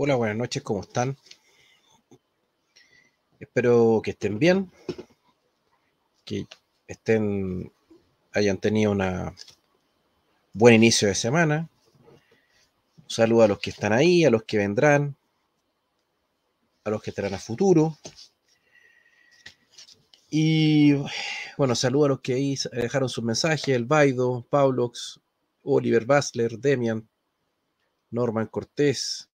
Hola, buenas noches, ¿cómo están? Espero que estén bien, que estén, hayan tenido un buen inicio de semana. Un saludo a los que están ahí, a los que vendrán, a los que estarán a futuro. Y bueno, saludo a los que ahí dejaron sus mensajes, el Baido, Paulox, Oliver Basler, Demian, Norman Cortés,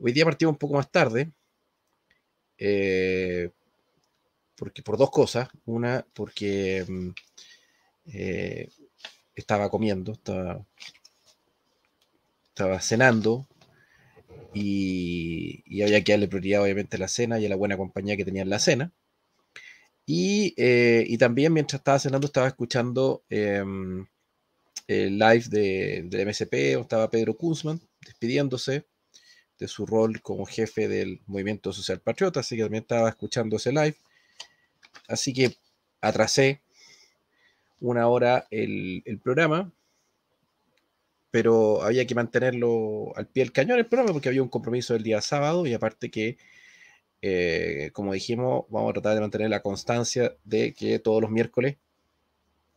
Hoy día partimos un poco más tarde, eh, porque por dos cosas. Una, porque mm, eh, estaba comiendo, estaba, cenando y, había que darle prioridad obviamente la cena y a la buena compañía que tenía en la cena. Eh, y, también mientras estaba cenando estaba escuchando em, el live de, del MSP, estaba Pedro Kuzman despidiéndose de su rol como jefe del movimiento social patriota, así que también estaba escuchando ese live. Así que atrasé una hora el, programa, pero había que mantenerlo al pie del cañón el programa porque había un compromiso del día sábado y aparte que, eh, como dijimos, vamos a tratar de mantener la constancia de que todos los miércoles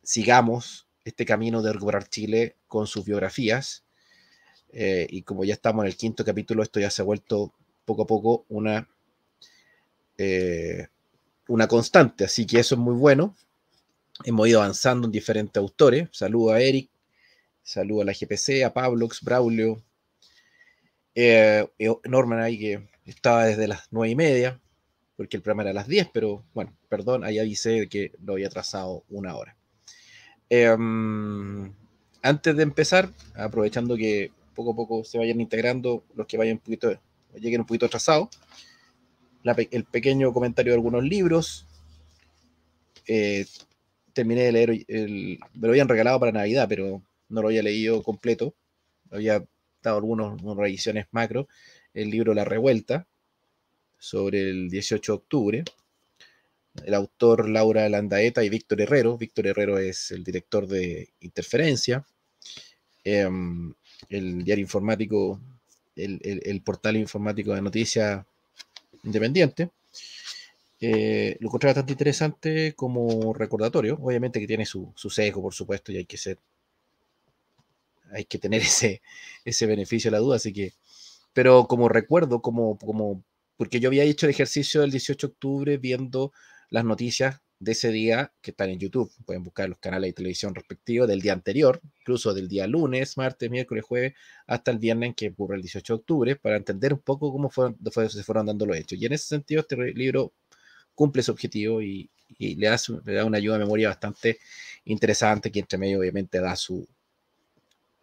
sigamos este camino de recuperar Chile con sus biografías eh, y como ya estamos en el quinto capítulo, esto ya se ha vuelto poco a poco una, eh, una constante. Así que eso es muy bueno. Hemos ido avanzando en diferentes autores. Saludo a Eric, saludo a la GPC, a Pablox, Braulio, eh, Norman ahí que estaba desde las nueve y media, porque el programa era a las 10, pero bueno, perdón, ahí avisé que lo había trazado una hora. Em, antes de empezar, aprovechando que poco a poco se vayan integrando, los que vayan un poquito, lleguen un poquito atrasados. el pequeño comentario de algunos libros. Eh, terminé de leer, me lo habían regalado para Navidad, pero no lo había leído completo. Había dado algunas revisiones macro. El libro La Revuelta, sobre el 18 de octubre. El autor Laura Landaeta y Víctor Herrero. Víctor Herrero es el director de Interferencia, Em, el diario informático, el, portal informático de noticias independiente. Eh, lo encontré bastante interesante como recordatorio, obviamente que tiene su, sesgo, por supuesto, y hay que ser, hay que tener ese, ese beneficio de la duda, así que, pero como recuerdo, como, como, porque yo había hecho el ejercicio del 18 de octubre viendo las noticias de ese día que están en YouTube. Pueden buscar los canales de televisión respectivos del día anterior, incluso del día lunes, martes, miércoles, jueves, hasta el viernes que ocurre el 18 de octubre, para entender un poco cómo fueron, se fueron dando los hechos. Y en ese sentido, este libro cumple su objetivo y, le, hace, da una ayuda de memoria bastante interesante, que entre medio obviamente da su,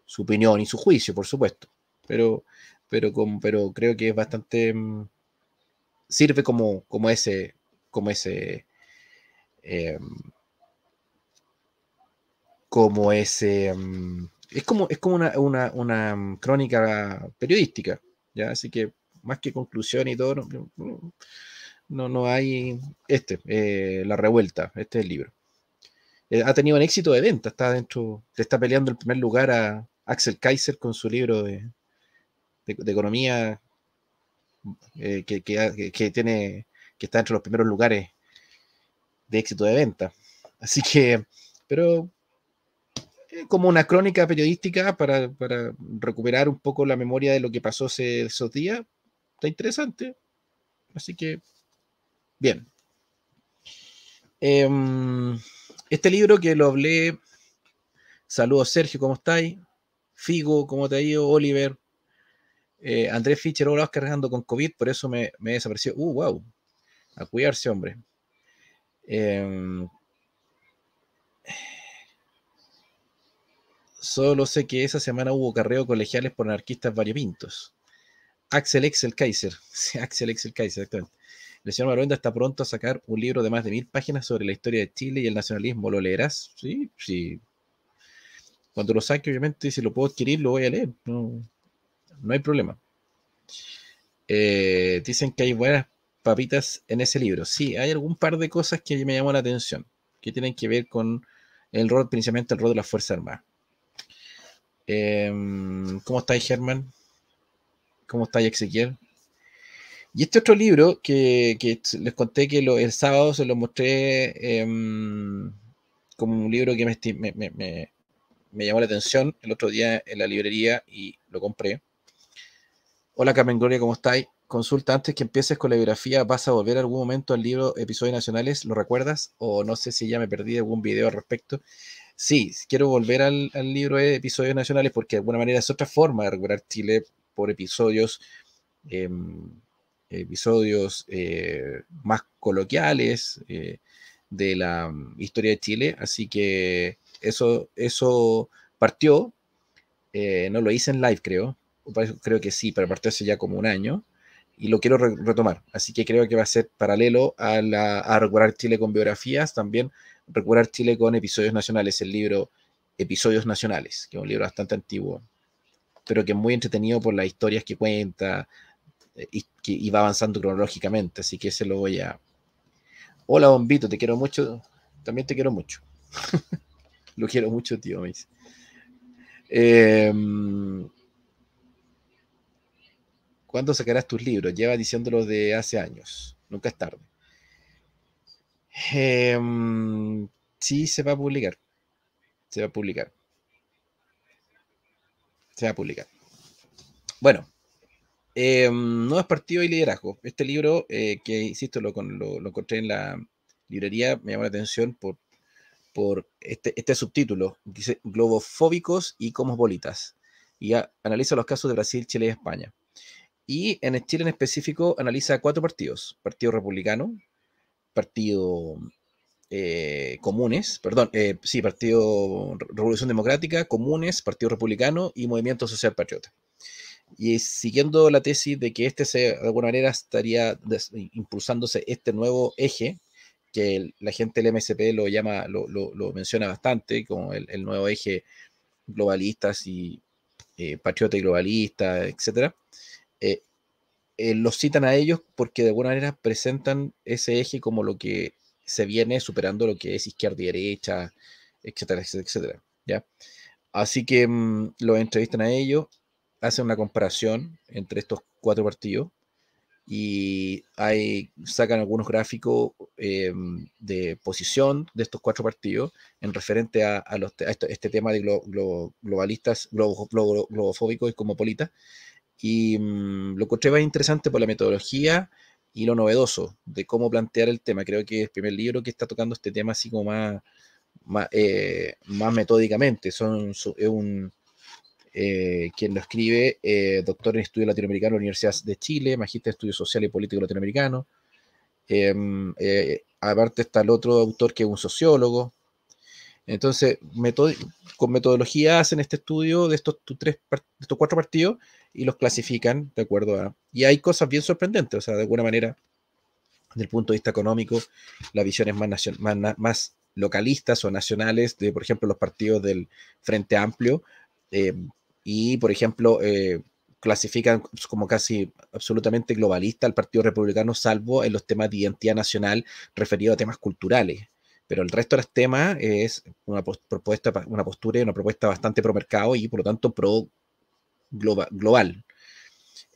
su opinión y su juicio, por supuesto. Pero, pero, pero creo que es bastante... Mm, sirve como, como ese... Como ese Em, como ese... Em, es como, es como una, em, crónica periodística, ¿ya? Así que más que conclusión y todo, no, no, hay... Este, eh, La Revuelta, este es el libro. Eh, ha tenido un éxito de venta, está dentro, le está peleando el primer lugar a Axel Kaiser con su libro de, economía eh, que, tiene que está entre los primeros lugares de éxito de venta. Así que, pero eh, como una crónica periodística para, recuperar un poco la memoria de lo que pasó hace esos días, está interesante. Así que, bien. Em, este libro que lo hablé, saludos Sergio, ¿cómo estáis? Figo, ¿cómo te ha ido? Oliver, eh, Andrés Fischer, lo vas cargando con COVID, por eso me, me desapareció. Uh, wow, a cuidarse, hombre. Em, solo sé que esa semana hubo carreo colegiales por anarquistas variopintos. Axel Excel Kaiser. Axel Excel Kaiser, exactamente. El señor Maruenda está pronto a sacar un libro de más de mil páginas sobre la historia de Chile y el nacionalismo. ¿Lo leerás? Sí, sí. Cuando lo saque, obviamente, si lo puedo adquirir, lo voy a leer. No, hay problema. Eh, dicen que hay buenas papitas en ese libro. Sí, hay algún par de cosas que me llamó la atención, que tienen que ver con el rol, principalmente el rol de la Fuerza Armada em, ¿Cómo estáis, Germán? ¿Cómo estáis, Ezequiel? Y este otro libro que, les conté que el sábado se lo mostré em, como un libro que me, me, llamó la atención el otro día en la librería y lo compré. Hola Carmen Gloria, ¿cómo estáis? Consulta, antes que empieces con la biografía, ¿vas a volver algún momento al libro Episodios Nacionales? ¿Lo recuerdas? O no sé si ya me perdí algún video al respecto. Sí, quiero volver al, libro de Episodios Nacionales porque de alguna manera es otra forma de recuperar Chile por episodios, em, episodios eh, más coloquiales eh, de la mm, historia de Chile. Así que eso, eso partió. Eh, no lo hice en live, creo. Creo que sí, pero partió hace ya como un año y lo quiero retomar. Así que creo que va a ser paralelo a, la, Chile con biografías, también Recuperar Chile con episodios nacionales, el libro Episodios Nacionales, que es un libro bastante antiguo, pero que es muy entretenido por las historias que cuenta eh, y, va avanzando cronológicamente. Así que se lo voy a... Hola, bombito, te quiero mucho. También te quiero mucho. lo quiero mucho, tío, me em, ¿Cuándo sacarás tus libros? Lleva diciéndolo de hace años. Nunca es tarde. Em, sí, se va a publicar. Se va a publicar. Se va a publicar. Bueno, em, no es partido y Liderazgo. Este libro, eh, que insisto, lo, lo, encontré en la librería, me llamó la atención por, por este, este subtítulo. Dice Globofóbicos y bolitas. Y analiza los casos de Brasil, Chile y España. Y en Chile en específico analiza cuatro partidos. Partido Republicano, Partido eh, Comunes, perdón, eh, sí, Partido Revolución Democrática, Comunes, Partido Republicano y Movimiento Social Patriota. Y siguiendo la tesis de que este se, de alguna manera estaría impulsándose este nuevo eje, que la gente del MSP lo llama, lo, menciona bastante, como el, nuevo eje globalistas y eh, patriota y globalista, etcétera eh, eh, los citan a ellos porque de alguna manera presentan ese eje como lo que se viene superando lo que es izquierda y derecha, etcétera, etcétera, etcétera. ¿ya? Así que mm, los entrevistan a ellos, hacen una comparación entre estos cuatro partidos y ahí sacan algunos gráficos eh, de posición de estos cuatro partidos en referente a, a, los, este, tema de globalistas, globofóbicos y cosmopolitas. Y lo mm, lo encontré más interesante por la metodología y lo novedoso de cómo plantear el tema. Creo que es el primer libro que está tocando este tema así como más, más, eh, más metódicamente. Son, es un, eh, quien lo escribe, eh, doctor en estudios latinoamericanos de la Universidad de Chile, magíster en estudios sociales y políticos latinoamericanos. Em, aparte está el otro autor que es un sociólogo. Entonces, con metodología hacen este estudio de estos, tres, de estos cuatro partidos y los clasifican de acuerdo a... Y hay cosas bien sorprendentes, o sea, de alguna manera, desde el punto de vista económico, las visiones más, más, más localistas o nacionales de, por ejemplo, los partidos del Frente Amplio, eh, y, por ejemplo, eh, clasifican como casi absolutamente globalista al Partido Republicano, salvo en los temas de identidad nacional referido a temas culturales. Pero el resto de los temas es una propuesta, una postura y una propuesta bastante pro mercado y por lo tanto pro global. global.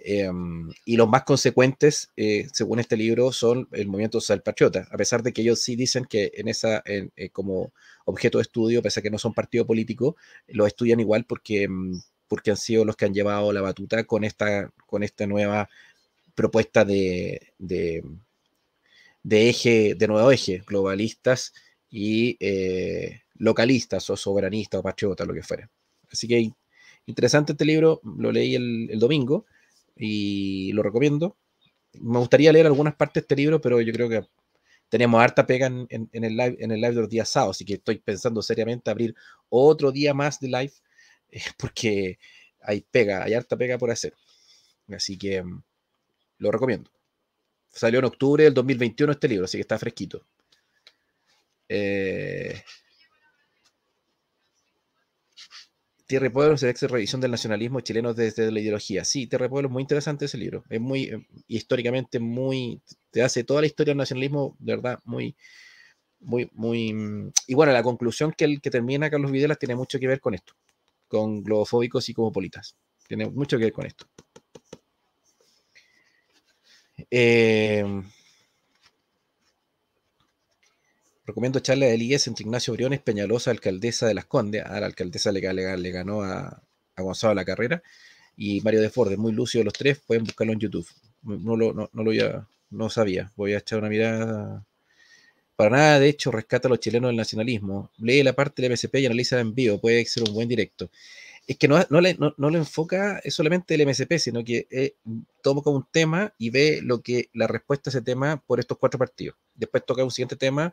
Em, y los más consecuentes, eh, según este libro, son el movimiento social a pesar de que ellos sí dicen que en esa, eh, como objeto de estudio, pese a que no son partido político, lo estudian igual porque, em, porque han sido los que han llevado la batuta con esta, con esta nueva propuesta de, de, eje, de nuevo eje, globalistas y eh, localistas o soberanistas o patriotas, lo que fuera. Así que Interesante este libro, lo leí el, domingo y lo recomiendo. Me gustaría leer algunas partes de este libro, pero yo creo que tenemos harta pega en, el live, en el live de los días sábados, así que estoy pensando seriamente abrir otro día más de live, eh, porque hay pega, hay harta pega por hacer. Así que mm, lo recomiendo. Salió en octubre del 2021 este libro, así que está fresquito. Eh, Tierra Pueblo, se revisión del nacionalismo chileno desde la ideología. Sí, Tierra y Pueblo es muy interesante ese libro. Es muy, eh, históricamente, muy, te hace toda la historia del nacionalismo, de verdad, muy, muy, muy... Y mm, bueno, la conclusión que, el, que termina Carlos Videla tiene mucho que ver con esto, con globofóbicos y cosmopolitas. Tiene mucho que ver con esto. Eh, Recomiendo charla de IES entre Ignacio Briones, Peñalosa, alcaldesa de Las Condes. A la alcaldesa le, ganó a, Gonzalo la carrera. Y Mario de Ford, muy lúcido los tres. Pueden buscarlo en YouTube. No lo, no, no lo ya, no sabía. Voy a echar una mirada. Para nada, de hecho, rescata a los chilenos del nacionalismo. Lee la parte del MSP y analiza en vivo. Puede ser un buen directo. Es que no, no, le, no, enfoca solamente el MSP, sino que eh, toma como un tema y ve lo que la respuesta a ese tema por estos cuatro partidos. Después toca un siguiente tema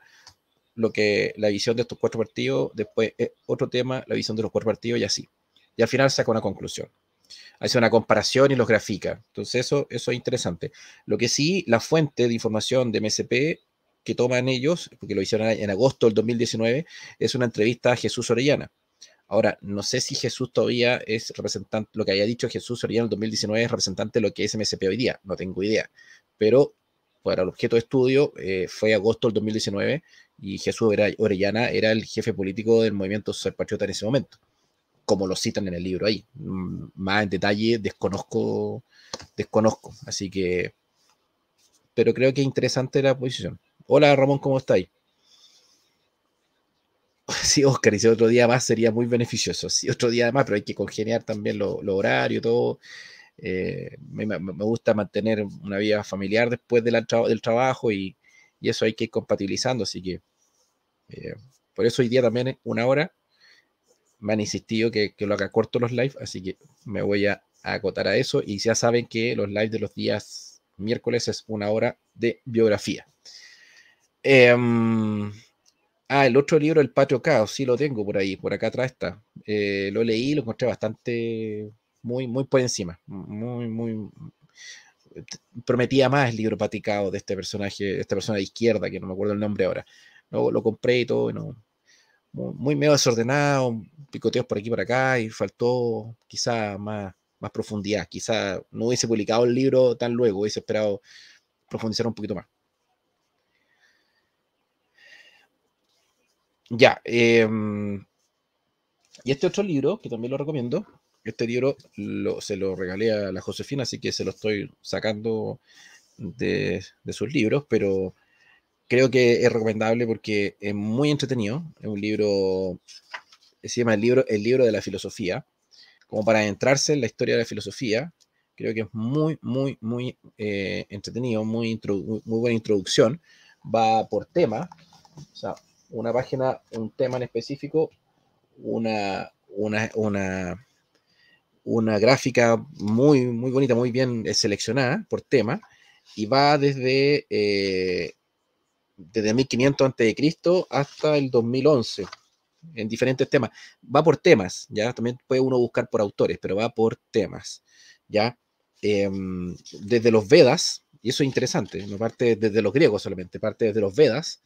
lo que la visión de estos cuatro partidos, después eh, otro tema, la visión de los cuatro partidos y así. Y al final saca una conclusión. Hace una comparación y los grafica. Entonces eso, eso es interesante. Lo que sí, la fuente de información de MSP que toman ellos, porque lo hicieron en agosto del 2019, es una entrevista a Jesús Orellana. Ahora, no sé si Jesús todavía es representante, lo que haya dicho Jesús Orellana en el 2019 es representante de lo que es MSP hoy día, no tengo idea. Pero para el objeto de estudio eh, fue agosto del 2019 y Jesús Orellana era el jefe político del movimiento Ser Patriota en ese momento, como lo citan en el libro ahí. Mm, más en detalle desconozco, desconozco, así que, pero creo que interesante la posición. Hola Ramón, ¿cómo estáis? Sí, Oscar, y si otro día más sería muy beneficioso. Sí, otro día más, pero hay que congeniar también los lo horarios, todo. Eh, me, gusta mantener una vida familiar después del trabajo y, eso hay que ir compatibilizando. Así que eh, por eso hoy día también una hora me han insistido que, lo haga corto los lives, así que me voy a, acotar a eso. Y ya saben que los lives de los días miércoles es una hora de biografía. Em, ah, el otro libro, El Patio Caos, sí lo tengo por ahí, por acá atrás está. Eh, lo leí, lo encontré bastante muy, muy por encima, muy, muy, mm, mm, prometía más el libro paticado de este personaje, de esta persona de izquierda, que no me acuerdo el nombre ahora. Luego lo compré y todo, muy, medio desordenado, picoteos por aquí por acá, y faltó quizá más, más profundidad. Quizá no hubiese publicado el libro tan luego, hubiese esperado profundizar un poquito más. Ya, em, y este otro libro, que también lo recomiendo, este libro se lo regalé a la Josefina, así que se lo estoy sacando de, sus libros, pero creo que es recomendable porque es muy entretenido. Es un libro, se llama el libro, el libro de la filosofía, como para adentrarse en la historia de la filosofía. Creo que es muy, muy, muy eh, entretenido, muy, muy buena introducción. Va por tema, o sea, una página, un tema en específico, una, una, una, una gráfica muy, muy bonita, muy bien eh, seleccionada por tema, y va desde, eh, desde 1500 a.C. hasta el 2011, en diferentes temas. Va por temas, ¿ya? También puede uno buscar por autores, pero va por temas, ¿ya? Em, desde los Vedas, y eso es interesante, no parte desde los griegos solamente, parte desde los Vedas,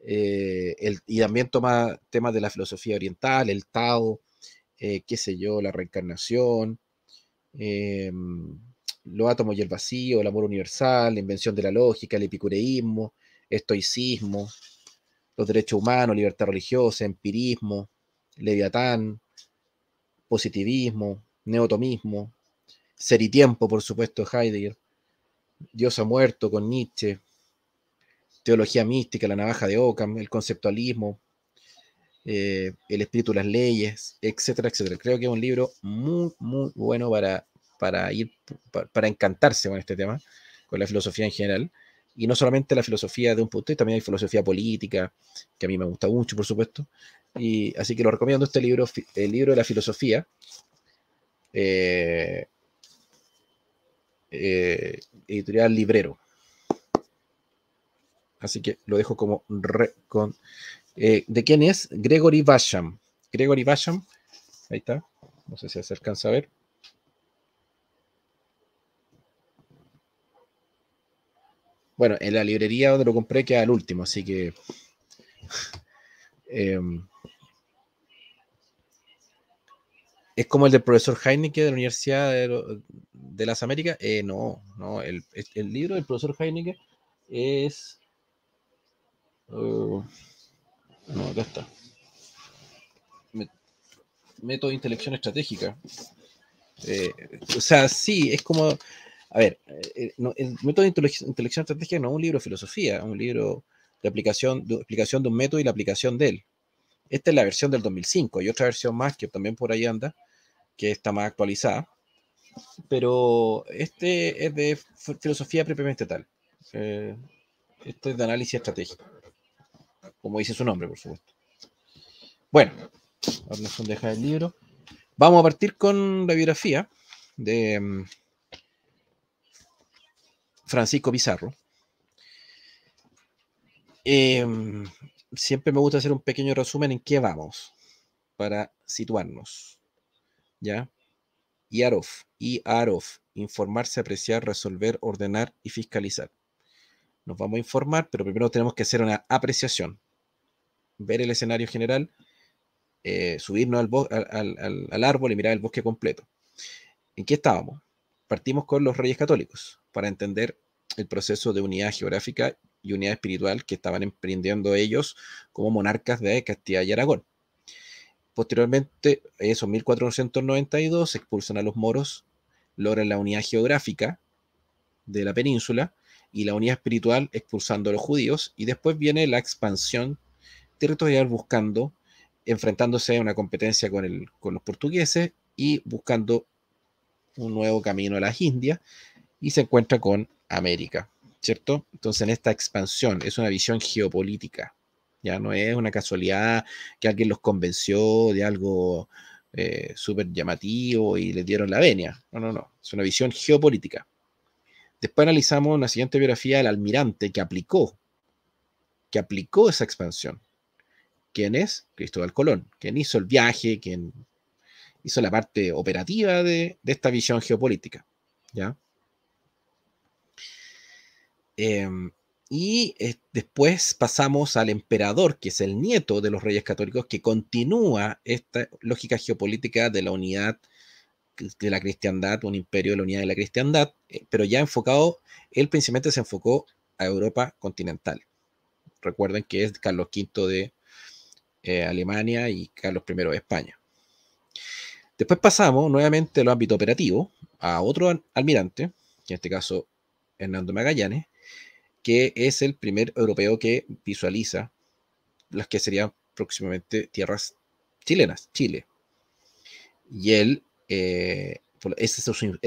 eh, el, y también toma temas de la filosofía oriental, el Tao, eh, qué sé yo, la reencarnación, em, los átomos y el vacío, el amor universal, la invención de la lógica, el epicureísmo, estoicismo, los derechos humanos, libertad religiosa, empirismo, leviatán, positivismo, neotomismo, ser y tiempo, por supuesto, Heidegger, Dios ha muerto con Nietzsche, teología mística, la navaja de Ockham, el conceptualismo, eh, el espíritu, las leyes, etcétera, etcétera. Creo que es un libro muy, muy bueno para, para ir, para, encantarse con este tema, con la filosofía en general. Y no solamente la filosofía de un punto, también hay filosofía política, que a mí me gusta mucho, por supuesto. Y, así que lo recomiendo este libro, el libro de la filosofía. Eh, eh, editorial Librero. Así que lo dejo como recomendado. Eh, ¿De quién es? Gregory Basham. Gregory Basham, ahí está, no sé si se alcanza a ver. Bueno, en la librería donde lo compré queda el último, así que... Em, ¿Es como el del profesor Heineken de la Universidad de, las Américas? Eh, no, no. El, libro del profesor Heineken es. Uh, no, acá está. Método de Inteligencia estratégica. Eh, o sea, sí, es como. A ver, eh, eh, el método de intelección, estratégica no es un libro de filosofía, es un libro de aplicación de, de un método y la aplicación de él. Esta es la versión del 2005. Hay otra versión más que también por ahí anda, que está más actualizada. Pero este es de filosofía previamente tal. esto este es de análisis estratégico como dice su nombre, por supuesto. Bueno, nos deja el libro. Vamos a partir con la biografía de mm, Francisco Pizarro. Eh, siempre me gusta hacer un pequeño resumen en qué vamos para situarnos. ¿Ya? y IAROF, informarse, apreciar, resolver, ordenar y fiscalizar. Nos vamos a informar, pero primero tenemos que hacer una apreciación ver el escenario general, eh, subirnos al, árbol y mirar el bosque completo. ¿En qué estábamos? Partimos con los reyes católicos para entender el proceso de unidad geográfica y unidad espiritual que estaban emprendiendo ellos como monarcas de Castilla y Aragón. Posteriormente, esos 1492 expulsan a los moros, logran la unidad geográfica de la península y la unidad espiritual expulsando a los judíos, y después viene la expansión territorial buscando, enfrentándose a una competencia con, los portugueses y buscando un nuevo camino a las Indias y se encuentra con América, ¿cierto? Entonces en esta expansión es una visión geopolítica, ya no es una casualidad que alguien los convenció de algo eh, súper llamativo y le dieron la venia, no, no, no, es una visión geopolítica. Después analizamos una siguiente biografía del almirante que aplicó, que aplicó esa expansión. ¿Quién es? Cristóbal Colón, quien hizo el viaje, quien hizo la parte operativa de, esta visión geopolítica. Em, y eh, después pasamos al emperador, que es el nieto de los reyes católicos, que continúa esta lógica geopolítica de la unidad de la cristiandad, un imperio de la unidad de la cristiandad, eh, pero ya enfocado, él principalmente se enfocó a Europa continental. Recuerden que es Carlos V de eh, Alemania y Carlos I de España. Después pasamos nuevamente al ámbito operativo a otro almirante, en este caso Hernando Magallanes, que es el primer europeo que visualiza las que serían próximamente tierras chilenas, Chile. Y él, eh, esa,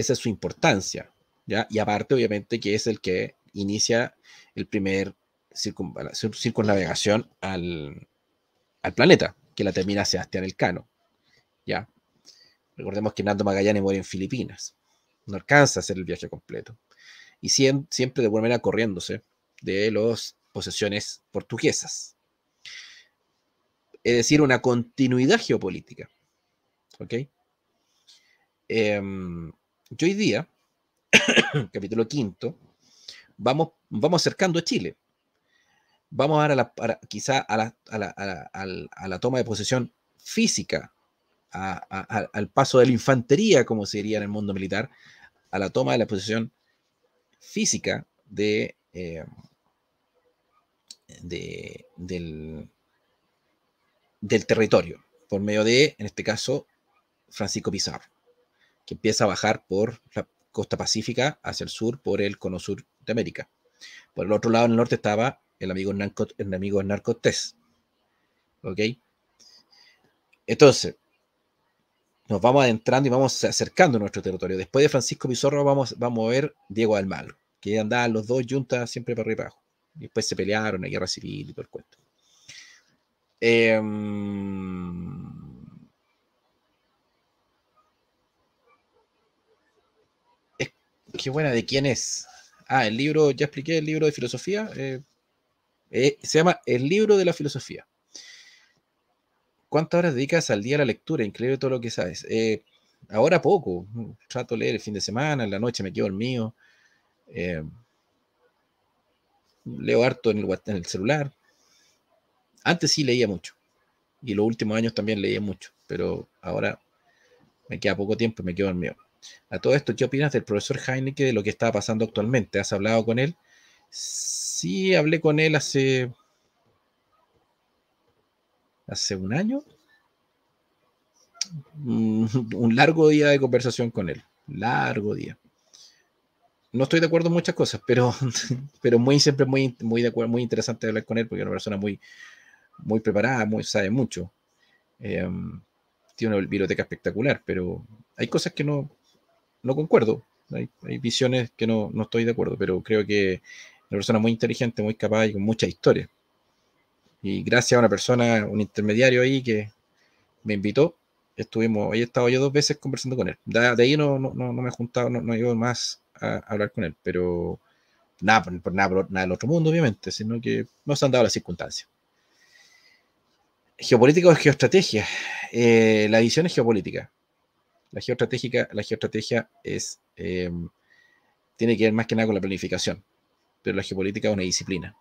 es su, importancia. ¿ya? Y aparte, obviamente, que es el que inicia el primer circunnavegación al, al planeta, que la termina Sebastián Elcano. ¿ya? Recordemos que Nando Magallanes muere en Filipinas. No alcanza a hacer el viaje completo. Y siempre de buena manera corriéndose de las posesiones portuguesas. Es decir, una continuidad geopolítica. ¿Ok? Em, yo hoy día, capítulo quinto, vamos, vamos acercando a Chile vamos a a la, quizá a la, toma de posesión física, al paso de la infantería, como se diría en el mundo militar, a la toma de la posesión física de, eh, de del, del territorio, por medio de, en este caso, Francisco Pizarro, que empieza a bajar por la costa pacífica hacia el sur, por el cono sur de América. Por el otro lado, en el norte estaba el amigo, narco, el amigo Narcotés. ¿Ok? Entonces, nos vamos adentrando y vamos acercando nuestro territorio. Después de Francisco Pizorro vamos, vamos a ver Diego del que andaban los dos juntas siempre para arriba y abajo. Después se pelearon, la guerra civil y todo el cuento. Em, qué buena, ¿de quién es? Ah, el libro, ya expliqué el libro de filosofía. Eh, eh, se llama El libro de la filosofía. ¿Cuántas horas dedicas al día a la lectura? Increíble todo lo que sabes. Eh, ahora poco. Trato de leer el fin de semana, en la noche me quedo dormido. Eh, leo harto en el, celular. Antes sí leía mucho. Y los últimos años también leía mucho. Pero ahora me queda poco tiempo y me quedo dormido. A todo esto, ¿qué opinas del profesor Heineke de lo que está pasando actualmente? ¿Has hablado con él? Sí, hablé con él hace. hace un año. Mm, un largo día de conversación con él. Largo día. No estoy de acuerdo en muchas cosas, pero, pero muy, siempre muy, muy, de acuerdo, muy interesante hablar con él porque es una persona muy, muy preparada, muy, sabe mucho. Em, tiene una biblioteca espectacular, pero hay cosas que no, no concuerdo. Hay, hay visiones que no, no estoy de acuerdo, pero creo que una persona muy inteligente, muy capaz y con mucha historia. Y gracias a una persona, un intermediario ahí que me invitó, estuvimos, he estado yo dos veces conversando con él. De, ahí no, no, no, me he juntado, no, he ido más a, hablar con él, pero nada, por, nada, del otro mundo, obviamente, sino que nos se han dado las circunstancias. Geopolítica o geoestrategia. Eh, la visión es geopolítica. La geoestratégica, la geoestrategia es, eh, tiene que ver más que nada con la planificación pero la geopolítica es una disciplina,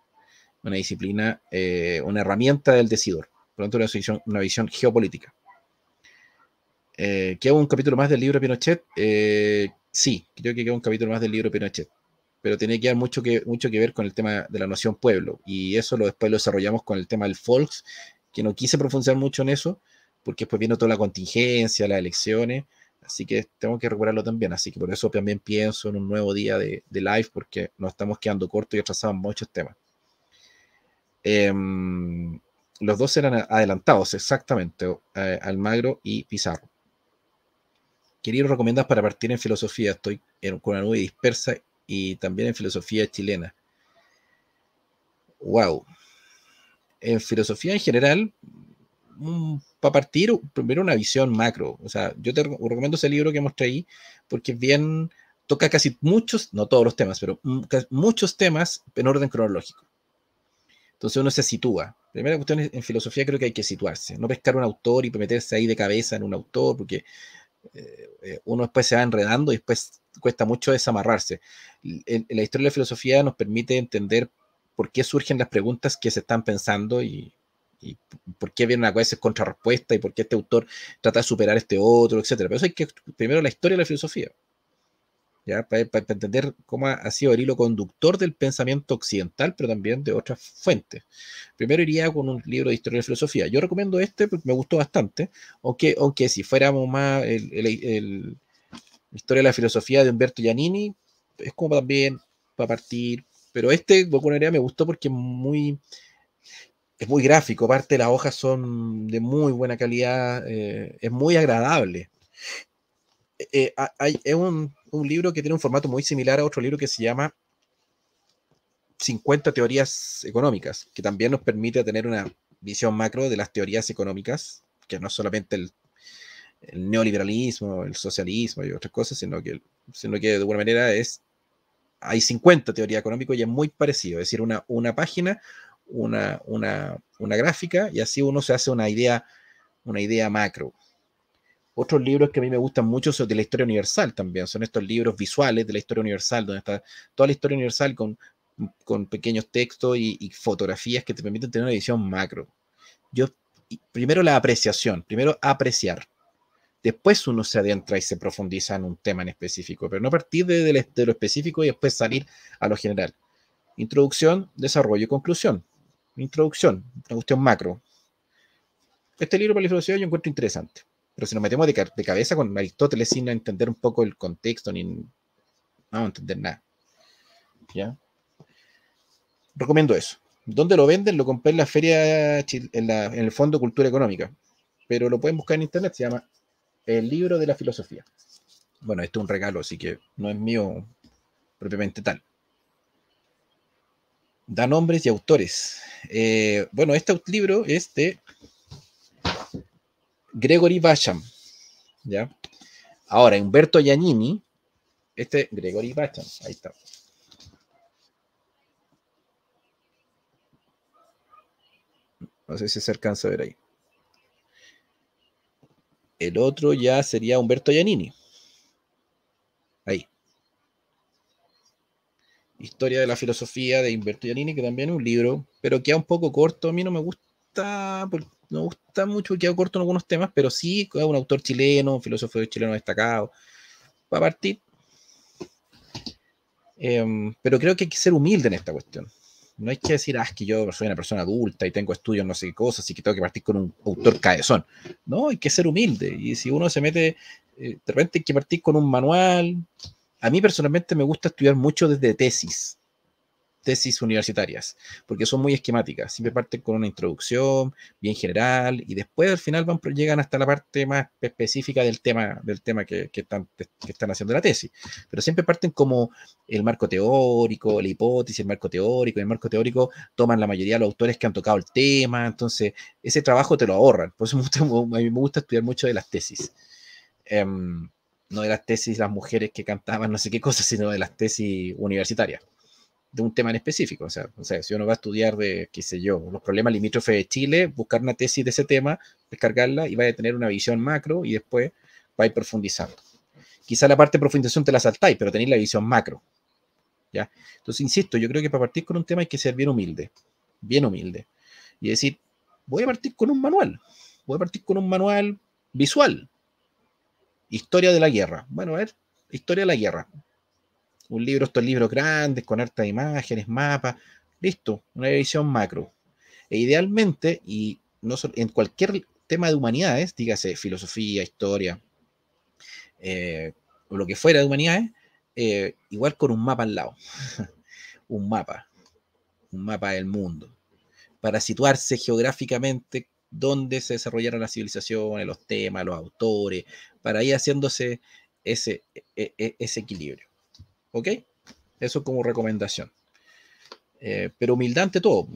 una disciplina, eh, una herramienta del decidor, por lo tanto una visión, geopolítica. Eh, ¿Queda un capítulo más del libro Pinochet? Eh, sí, creo que queda un capítulo más del libro Pinochet, pero tiene que haber mucho que, mucho que ver con el tema de la noción pueblo, y eso lo, después lo desarrollamos con el tema del Volks, que no quise profundizar mucho en eso, porque después viene toda la contingencia, las elecciones, Así que tengo que recuperarlo también. Así que por eso también pienso en un nuevo día de, de live porque nos estamos quedando cortos y atrasados muchos temas. Em, los dos eran adelantados, exactamente, eh, Almagro y Pizarro. querido, recomiendas para partir en filosofía? Estoy con una nube dispersa y también en filosofía chilena. ¡Wow! En filosofía en general, un para partir, primero una visión macro. O sea, yo te recomiendo ese libro que mostré ahí porque bien toca casi muchos, no todos los temas, pero muchos temas en orden cronológico. Entonces uno se sitúa. Primera cuestión es, en filosofía creo que hay que situarse, no pescar un autor y meterse ahí de cabeza en un autor, porque eh, eh, uno después se va enredando y después cuesta mucho desamarrarse. la historia de la filosofía nos permite entender por qué surgen las preguntas que se están pensando y, y por qué vienen a veces contrarrespuestas y por qué este autor trata de superar este otro, etcétera. Pero eso hay que primero la historia de la filosofía. ¿ya? Para, entender cómo ha, sido el hilo conductor del pensamiento occidental, pero también de otras fuentes. Primero iría con un libro de historia de la filosofía. Yo recomiendo este porque me gustó bastante, aunque, aunque si fuéramos más el, Historia de la filosofía de Humberto Giannini, es como también para partir, pero este, manera, me gustó porque es muy es muy gráfico, parte de las hojas son de muy buena calidad, eh, es muy agradable. Eh, eh, hay, es un, un, libro que tiene un formato muy similar a otro libro que se llama 50 teorías económicas, que también nos permite tener una visión macro de las teorías económicas, que no solamente el, neoliberalismo, el socialismo y otras cosas, sino que, sino que de alguna manera es, hay 50 teorías económicas y es muy parecido, es decir, una, una página una, gráfica y así uno se hace una idea, una idea macro. Otros libros que a mí me gustan mucho son de la historia universal también, son estos libros visuales de la historia universal, donde está toda la historia universal con, con pequeños textos y, fotografías que te permiten tener una visión macro. Yo, primero la apreciación, primero apreciar después uno se adentra y se profundiza en un tema en específico, pero no partir de, de, lo específico y después salir a lo general. Introducción, desarrollo y conclusión introducción, una cuestión macro. Este libro para la filosofía yo encuentro interesante, pero si nos metemos de, cabeza con Aristóteles sin entender un poco el contexto, ni vamos a entender nada. ¿Ya? Recomiendo eso. ¿Dónde lo venden? Lo compré en la feria, en, en el Fondo Cultura Económica, pero lo pueden buscar en internet, se llama El libro de la filosofía. Bueno, esto es un regalo, así que no es mío propiamente tal da nombres y autores. Eh, bueno, este libro es de Gregory Bacham. ¿ya? Ahora, Humberto Giannini, este Gregory Bacham, ahí está. No sé si se alcanza a ver ahí. El otro ya sería Humberto Giannini. Ahí. Historia de la Filosofía de Humberto Giannini, que también es un libro, pero queda un poco corto. A mí no me gusta, no me gusta mucho, que queda corto en algunos temas, pero sí, es un autor chileno, un filósofo chileno destacado. Va a partir. Em, pero creo que hay que ser humilde en esta cuestión. No hay que decir, ah, es que yo soy una persona adulta y tengo estudios, no sé qué cosas, así que tengo que partir con un autor cabezón. No, hay que ser humilde. Y si uno se mete, eh, de repente hay que partir con un manual, a mí personalmente me gusta estudiar mucho desde tesis, tesis universitarias, porque son muy esquemáticas. Siempre parten con una introducción bien general y después al final van, llegan hasta la parte más específica del tema, del tema que, están, haciendo la tesis. Pero siempre parten como el marco teórico, la hipótesis, el marco teórico, y el marco teórico toman la mayoría de los autores que han tocado el tema, entonces ese trabajo te lo ahorran. Por eso me a mí me gusta estudiar mucho de las tesis. Em, no de las tesis las mujeres que cantaban no sé qué cosas, sino de las tesis universitarias, de un tema en específico. O sea, si uno va a estudiar de, qué sé yo, los problemas limítrofes de Chile, buscar una tesis de ese tema, descargarla y va a tener una visión macro y después va a ir profundizando. Quizá la parte de profundización te la saltáis, pero tenéis la visión macro. ¿ya? Entonces, insisto, yo creo que para partir con un tema hay que ser bien humilde, bien humilde. Y decir, voy a partir con un manual, voy a partir con un manual visual, Historia de la guerra. Bueno, a ver, historia de la guerra. Un libro, estos libros grandes, con hartas imágenes, mapas. Listo, una edición macro. E idealmente, y no solo, en cualquier tema de humanidades, dígase filosofía, historia, eh, o lo que fuera de humanidades, eh, igual con un mapa al lado. un mapa. Un mapa del mundo. Para situarse geográficamente dónde se desarrollaron las civilizaciones, los temas, los autores, para ir haciéndose ese, e, e, equilibrio. ¿Ok? Eso como recomendación. Eh, pero humildante todo,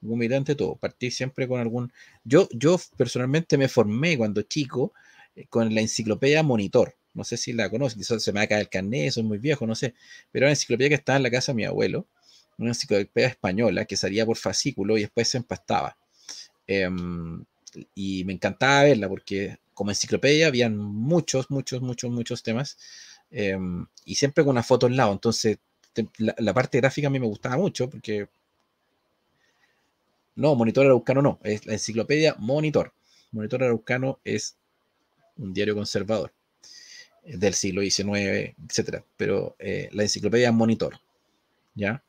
humildante todo, partí siempre con algún... Yo, yo personalmente me formé cuando chico eh, con la enciclopedia Monitor, no sé si la conocen, se me va a el carnet, soy muy viejo, no sé, pero era una enciclopedia que estaba en la casa de mi abuelo, una enciclopedia española que salía por fascículo y después se empastaba. Em, y me encantaba verla porque como enciclopedia habían muchos, muchos, muchos, muchos temas em, y siempre con una foto al lado. Entonces, la, parte gráfica a mí me gustaba mucho porque... No, monitor araucano no, es la enciclopedia monitor. Monitor araucano es un diario conservador eh, del siglo XIX, etcétera, pero eh, la enciclopedia monitor, ¿ya?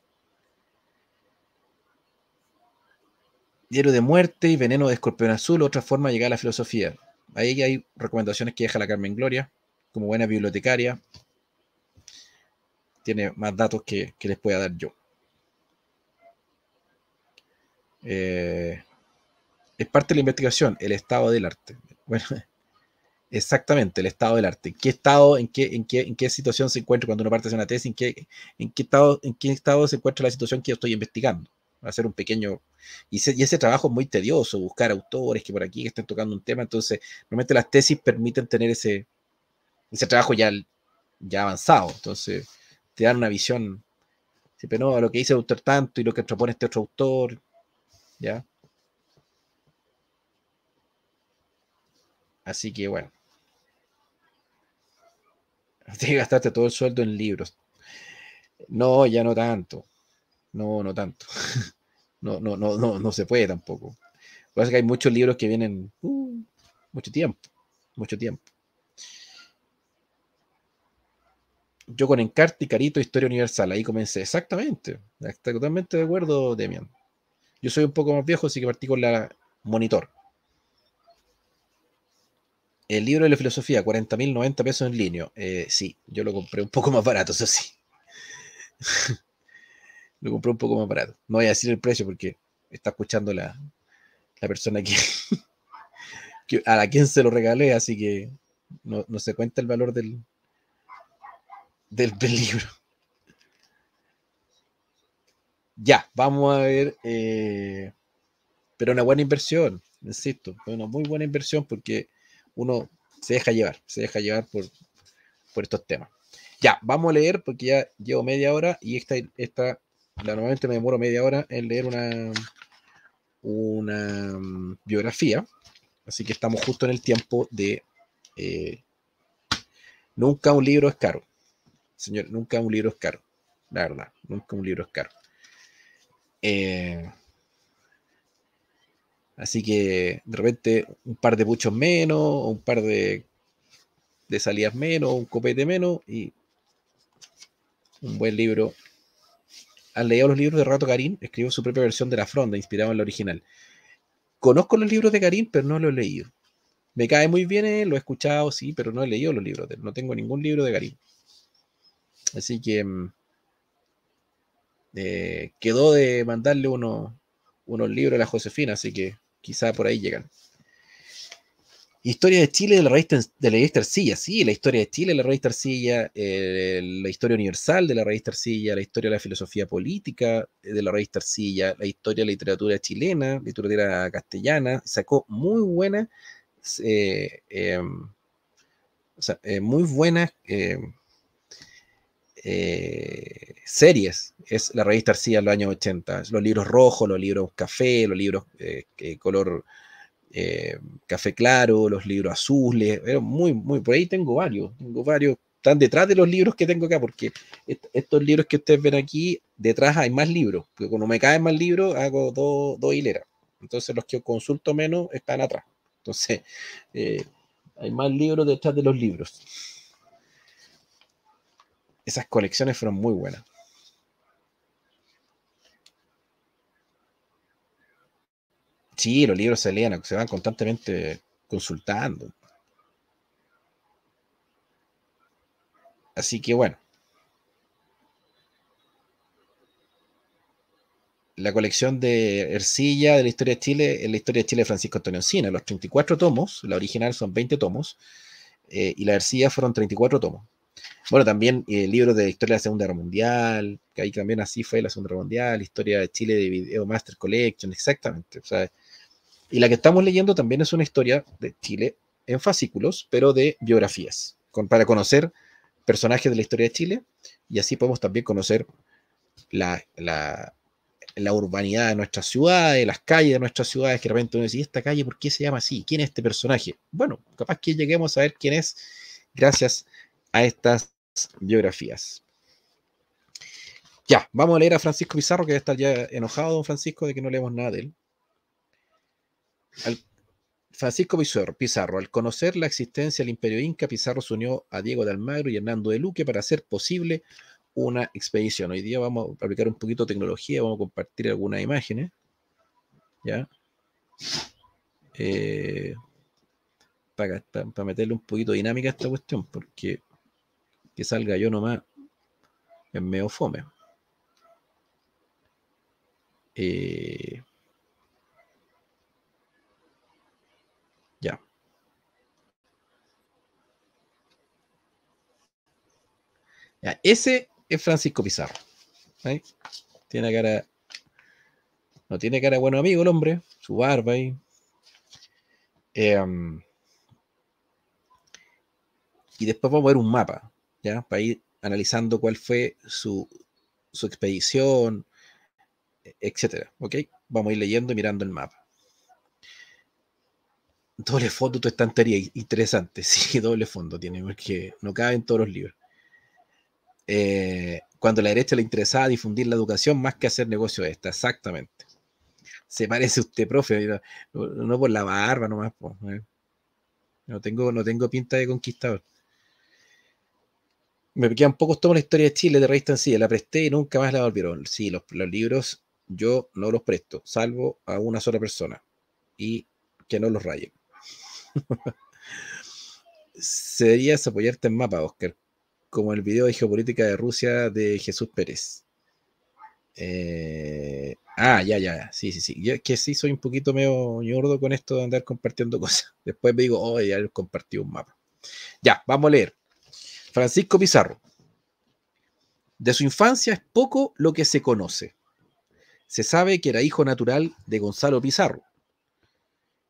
Hierro de muerte y veneno de escorpión azul, otra forma de llegar a la filosofía. Ahí hay recomendaciones que deja la Carmen Gloria, como buena bibliotecaria. Tiene más datos que, que les pueda dar yo. Eh, es parte de la investigación, el estado del arte. Bueno, exactamente, el estado del arte. ¿En qué estado, en qué, en qué, en qué situación se encuentra cuando uno parte de una tesis? en qué, estado, ¿En qué estado se encuentra la situación que yo estoy investigando? hacer un pequeño... Y, ese trabajo es muy tedioso, buscar autores que por aquí que estén tocando un tema, entonces normalmente las tesis permiten tener ese, ese trabajo ya, ya avanzado, entonces te dan una visión, siempre no, lo que dice el autor tanto y lo que propone este otro autor, ¿ya? Así que bueno. Tienes gastarte todo el sueldo en libros. No, ya no tanto. No, no tanto. No, no, no, no, no se puede tampoco. Lo que pasa es que hay muchos libros que vienen uh, mucho tiempo, mucho tiempo. Yo con Encarte y Carito, Historia Universal, ahí comencé. Exactamente, está totalmente de acuerdo, Demian. Yo soy un poco más viejo, así que partí con la Monitor. El libro de la filosofía, 40.090 pesos en línea. Eh, sí, yo lo compré un poco más barato, eso sí. lo compré un poco más barato. No voy a decir el precio porque está escuchando la, persona que, a la quien se lo regalé, así que no, se cuenta el valor del, del, libro. Ya, vamos a ver. Eh, pero una buena inversión, insisto, una muy buena inversión porque uno se deja llevar, se deja llevar por, por estos temas. Ya, vamos a leer porque ya llevo media hora y esta, esta normalmente me demoro media hora en leer una, una mm, biografía, así que estamos justo en el tiempo de eh, Nunca un libro es caro. Señor, nunca un libro es caro. La verdad, nunca un libro es caro. Eh, así que de repente un par de puchos menos, un par de, de salidas menos, un copete menos y un buen libro han leído los libros de Rato Karim, escribió su propia versión de La Fronda, inspirado en la original. Conozco los libros de Karim, pero no los he leído. Me cae muy bien, eh, lo he escuchado, sí, pero no he leído los libros de él. No tengo ningún libro de Karim. Así que mm, eh, quedó de mandarle uno, unos libros a la Josefina, así que quizá por ahí llegan. Historia de Chile de la revista, de la revista Arcilla, sí, la historia de Chile de la revista Arcilla, la historia universal de la revista Arcilla, la historia de la filosofía política de la revista Arcilla, la historia de la literatura chilena, literatura castellana, sacó muy buenas, eh, em, o sea, eh, muy buenas em, eh, series, es la revista Arcilla de los años 80, los libros rojos, los libros café, los libros color eh, Café Claro, los libros azules, pero eh, muy, muy, por ahí tengo varios, tengo varios, están detrás de los libros que tengo acá, porque estos libros que ustedes ven aquí, detrás hay más libros, porque cuando me caen más libros hago dos hileras, entonces los que consulto menos están atrás, entonces eh, hay más libros detrás de los libros. Esas colecciones fueron muy buenas. Sí, los libros se leen, se van constantemente consultando. Así que bueno. La colección de Ercilla de la historia de Chile es la historia de Chile de Francisco Antonio Encina, los 34 tomos, la original son 20 tomos, eh, y la Ercilla fueron 34 tomos. Bueno, también el eh, libros de historia de la Segunda Guerra Mundial, que ahí también así fue la Segunda Guerra Mundial, historia de Chile de Video Master Collection, exactamente. O sea, y la que estamos leyendo también es una historia de Chile en fascículos, pero de biografías, para conocer personajes de la historia de Chile y así podemos también conocer la, urbanidad de nuestras ciudades, las calles de nuestras ciudades, que realmente uno dice, ¿y esta calle por qué se llama así? ¿Quién es este personaje? Bueno, capaz que lleguemos a ver quién es gracias a estas biografías. Ya, vamos a leer a Francisco Pizarro, que debe estar ya enojado, don Francisco, de que no leemos nada de él. Al Francisco Pizarro, al conocer la existencia del imperio inca, Pizarro se unió a Diego de Almagro y Hernando de Luque para hacer posible una expedición. Hoy día vamos a aplicar un poquito de tecnología, vamos a compartir algunas imágenes. ¿Ya? Eh, para, meterle un poquito de dinámica a esta cuestión, porque que salga yo nomás en medio Eh, Ese es Francisco Pizarro. ¿eh? Tiene cara. No tiene cara de buen amigo el hombre. Su barba ahí. Em, y después vamos a ver un mapa, ¿ya? Para ir analizando cuál fue su, expedición, etcétera. ¿Ok? Vamos a ir leyendo y mirando el mapa. Doble fondo tu estantería, interesante. Sí, doble fondo tiene, porque no cabe en todos los libros. Eh, cuando la derecha le interesaba difundir la educación más que hacer negocio de esta, exactamente. Se parece usted, profe, no, por la barba nomás. no, tengo, no tengo pinta de conquistador. Me quedan pocos tomos de la historia de Chile de revista en sí, la presté y nunca más la volvieron. Sí, los, libros yo no los presto, salvo a una sola persona y que no los rayen. Serías apoyarte en mapa, Oscar como el video de geopolítica de Rusia de Jesús Pérez. Eh, ah, ya, ya, sí, sí, sí. Yo que sí soy un poquito medio ñordo con esto de andar compartiendo cosas. Después me digo, oh, ya compartí un mapa. Ya, vamos a leer. Francisco Pizarro. De su infancia es poco lo que se conoce. Se sabe que era hijo natural de Gonzalo Pizarro,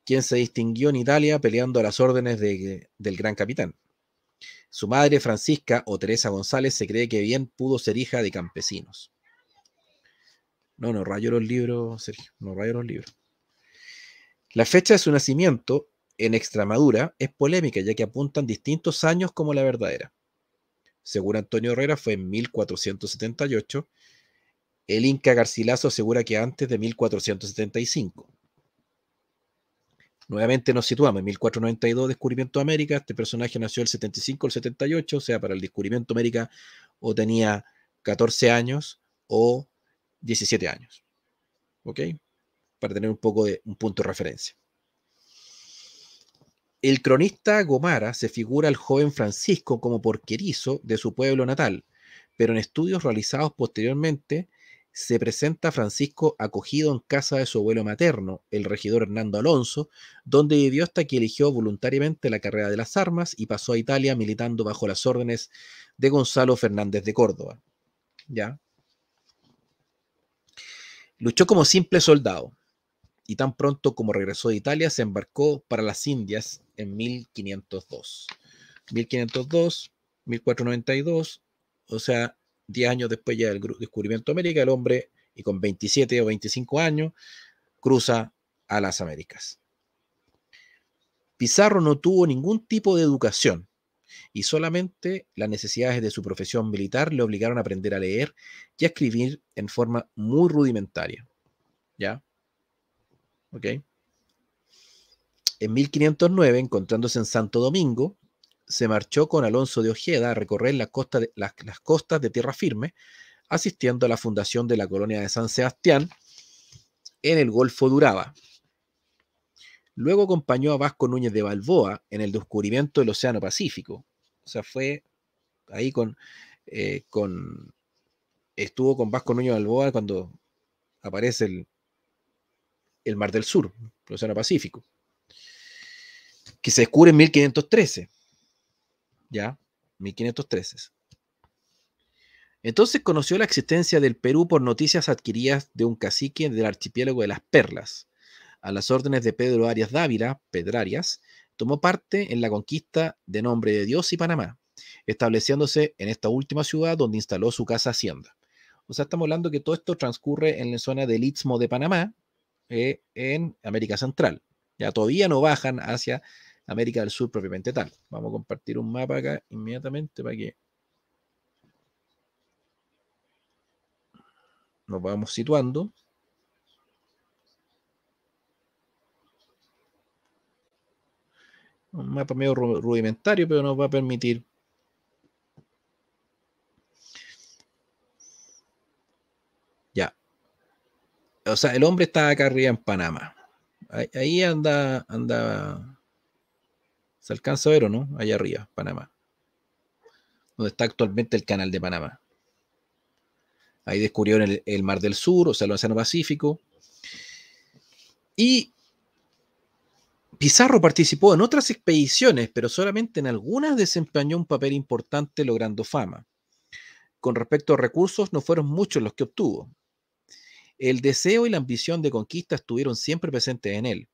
quien se distinguió en Italia peleando a las órdenes del gran capitán. Su madre, Francisca o Teresa González, se cree que bien pudo ser hija de campesinos. No, no rayo los libros, Sergio, no rayo los libros. La fecha de su nacimiento en Extremadura es polémica, ya que apuntan distintos años como la verdadera. Según Antonio Herrera, fue en 1478. El Inca Garcilaso asegura que antes de 1475. Nuevamente nos situamos en 1492, descubrimiento de América. Este personaje nació el 75 o el 78, o sea, para el descubrimiento de América o tenía 14 años o 17 años. ¿Ok? Para tener un poco de un punto de referencia. El cronista Gomara se figura al joven Francisco como porquerizo de su pueblo natal, pero en estudios realizados posteriormente se presenta Francisco acogido en casa de su abuelo materno, el regidor Hernando Alonso, donde vivió hasta que eligió voluntariamente la carrera de las armas y pasó a Italia militando bajo las órdenes de Gonzalo Fernández de Córdoba. ¿Ya? Luchó como simple soldado y tan pronto como regresó de Italia se embarcó para las Indias en 1502. 1502, 1492, o sea, 10 años después ya del descubrimiento de América, el hombre, y con 27 o 25 años, cruza a las Américas. Pizarro no tuvo ningún tipo de educación y solamente las necesidades de su profesión militar le obligaron a aprender a leer y a escribir en forma muy rudimentaria. ¿Ya? ¿Ok? En 1509, encontrándose en Santo Domingo, se marchó con Alonso de Ojeda a recorrer de, las, costas de tierra firme, asistiendo a la fundación de la colonia de San Sebastián en el Golfo Duraba Luego acompañó a Vasco Núñez de Balboa en el descubrimiento del Océano Pacífico. O sea, fue ahí con, eh, con estuvo con Vasco Núñez de Balboa cuando aparece el, el Mar del Sur, el Océano Pacífico, que se descubre en 1513. ¿ya? 1513. Entonces conoció la existencia del Perú por noticias adquiridas de un cacique del archipiélago de las Perlas. A las órdenes de Pedro Arias Dávila, Pedrarias, tomó parte en la conquista de Nombre de Dios y Panamá, estableciéndose en esta última ciudad donde instaló su casa hacienda. O sea, estamos hablando que todo esto transcurre en la zona del Istmo de Panamá, eh, en América Central. Ya todavía no bajan hacia América del Sur propiamente tal. Vamos a compartir un mapa acá inmediatamente para que nos vamos situando. Un mapa medio rudimentario, pero nos va a permitir Ya. O sea, el hombre está acá arriba en Panamá. Ahí, anda, anda se alcanza a ver o no? Allá arriba, Panamá. Donde está actualmente el canal de Panamá. Ahí descubrieron el, el Mar del Sur, o sea, el Océano Pacífico. Y Pizarro participó en otras expediciones, pero solamente en algunas desempeñó un papel importante logrando fama. Con respecto a recursos, no fueron muchos los que obtuvo. El deseo y la ambición de conquista estuvieron siempre presentes en él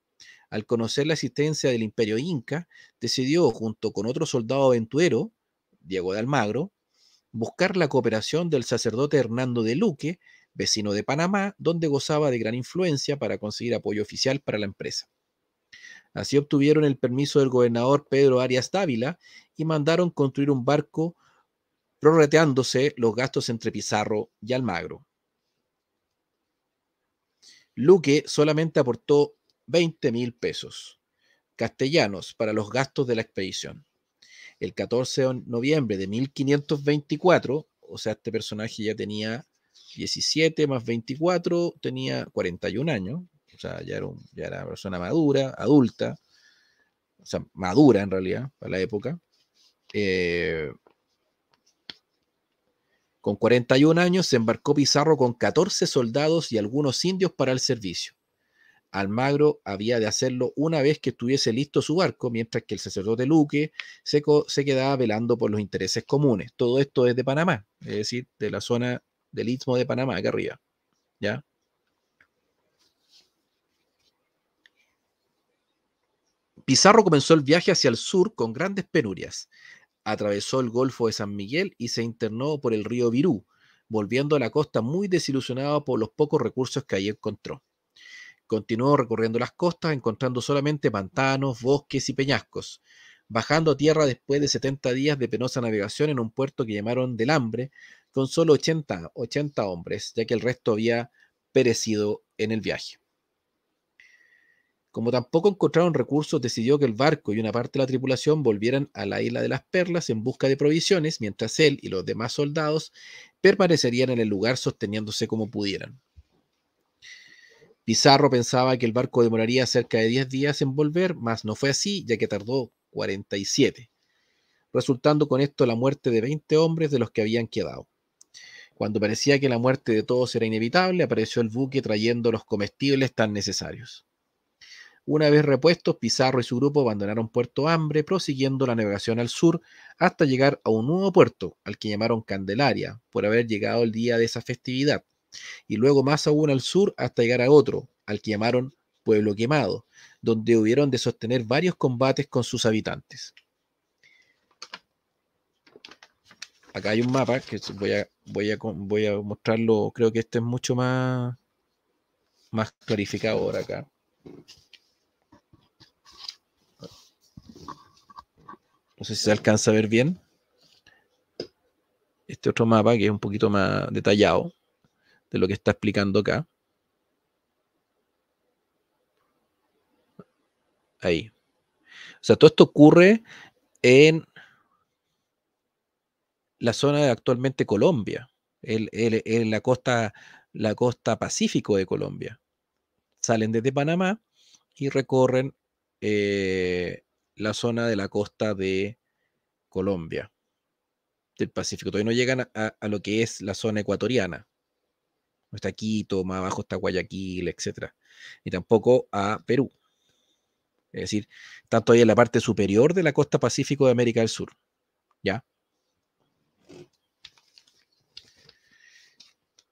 al conocer la existencia del imperio inca, decidió, junto con otro soldado aventurero, Diego de Almagro, buscar la cooperación del sacerdote Hernando de Luque, vecino de Panamá, donde gozaba de gran influencia para conseguir apoyo oficial para la empresa. Así obtuvieron el permiso del gobernador Pedro Arias Dávila y mandaron construir un barco prorrateándose los gastos entre Pizarro y Almagro. Luque solamente aportó 20 mil pesos castellanos para los gastos de la expedición. El 14 de noviembre de 1524, o sea, este personaje ya tenía 17 más 24, tenía 41 años, o sea, ya era, ya era una persona madura, adulta, o sea, madura en realidad para la época. Eh, con 41 años se embarcó Pizarro con 14 soldados y algunos indios para el servicio. Almagro había de hacerlo una vez que estuviese listo su barco, mientras que el sacerdote Luque se, quedaba velando por los intereses comunes. Todo esto es de Panamá, es decir, de la zona del istmo de Panamá, acá arriba. ¿Ya? Pizarro comenzó el viaje hacia el sur con grandes penurias. Atravesó el Golfo de San Miguel y se internó por el río Virú, volviendo a la costa muy desilusionado por los pocos recursos que allí encontró. Continuó recorriendo las costas, encontrando solamente pantanos, bosques y peñascos. Bajando a tierra después de 70 días de penosa navegación en un puerto que llamaron del Hambre, con solo 80, 80 hombres, ya que el resto había perecido en el viaje. Como tampoco encontraron recursos, decidió que el barco y una parte de la tripulación volvieran a la isla de las perlas en busca de provisiones, mientras él y los demás soldados permanecerían en el lugar sosteniéndose como pudieran. Pizarro pensaba que el barco demoraría cerca de 10 días en volver, mas no fue así, ya que tardó 47, resultando con esto la muerte de 20 hombres de los que habían quedado. Cuando parecía que la muerte de todos era inevitable, apareció el buque trayendo los comestibles tan necesarios. Una vez repuestos, Pizarro y su grupo abandonaron Puerto Hambre, prosiguiendo la navegación al sur hasta llegar a un nuevo puerto, al que llamaron Candelaria, por haber llegado el día de esa festividad, y luego más aún al sur hasta llegar a otro, al que llamaron Pueblo Quemado, donde hubieron de sostener varios combates con sus habitantes. Acá hay un mapa que voy a, mostrarlo, creo que este es mucho más, más clarificado ahora acá. No sé si se alcanza a ver bien. Este otro mapa que es un poquito más detallado de lo que está explicando acá. Ahí. O sea, todo esto ocurre en la zona de actualmente Colombia, en la costa, la costa pacífico de Colombia. Salen desde Panamá y recorren eh, la zona de la costa de Colombia, del Pacífico. Todavía no llegan a lo que es la zona ecuatoriana. No está Quito, más abajo está Guayaquil, etc. Y tampoco a Perú. Es decir, tanto ahí en la parte superior de la costa pacífico de América del Sur. ¿Ya?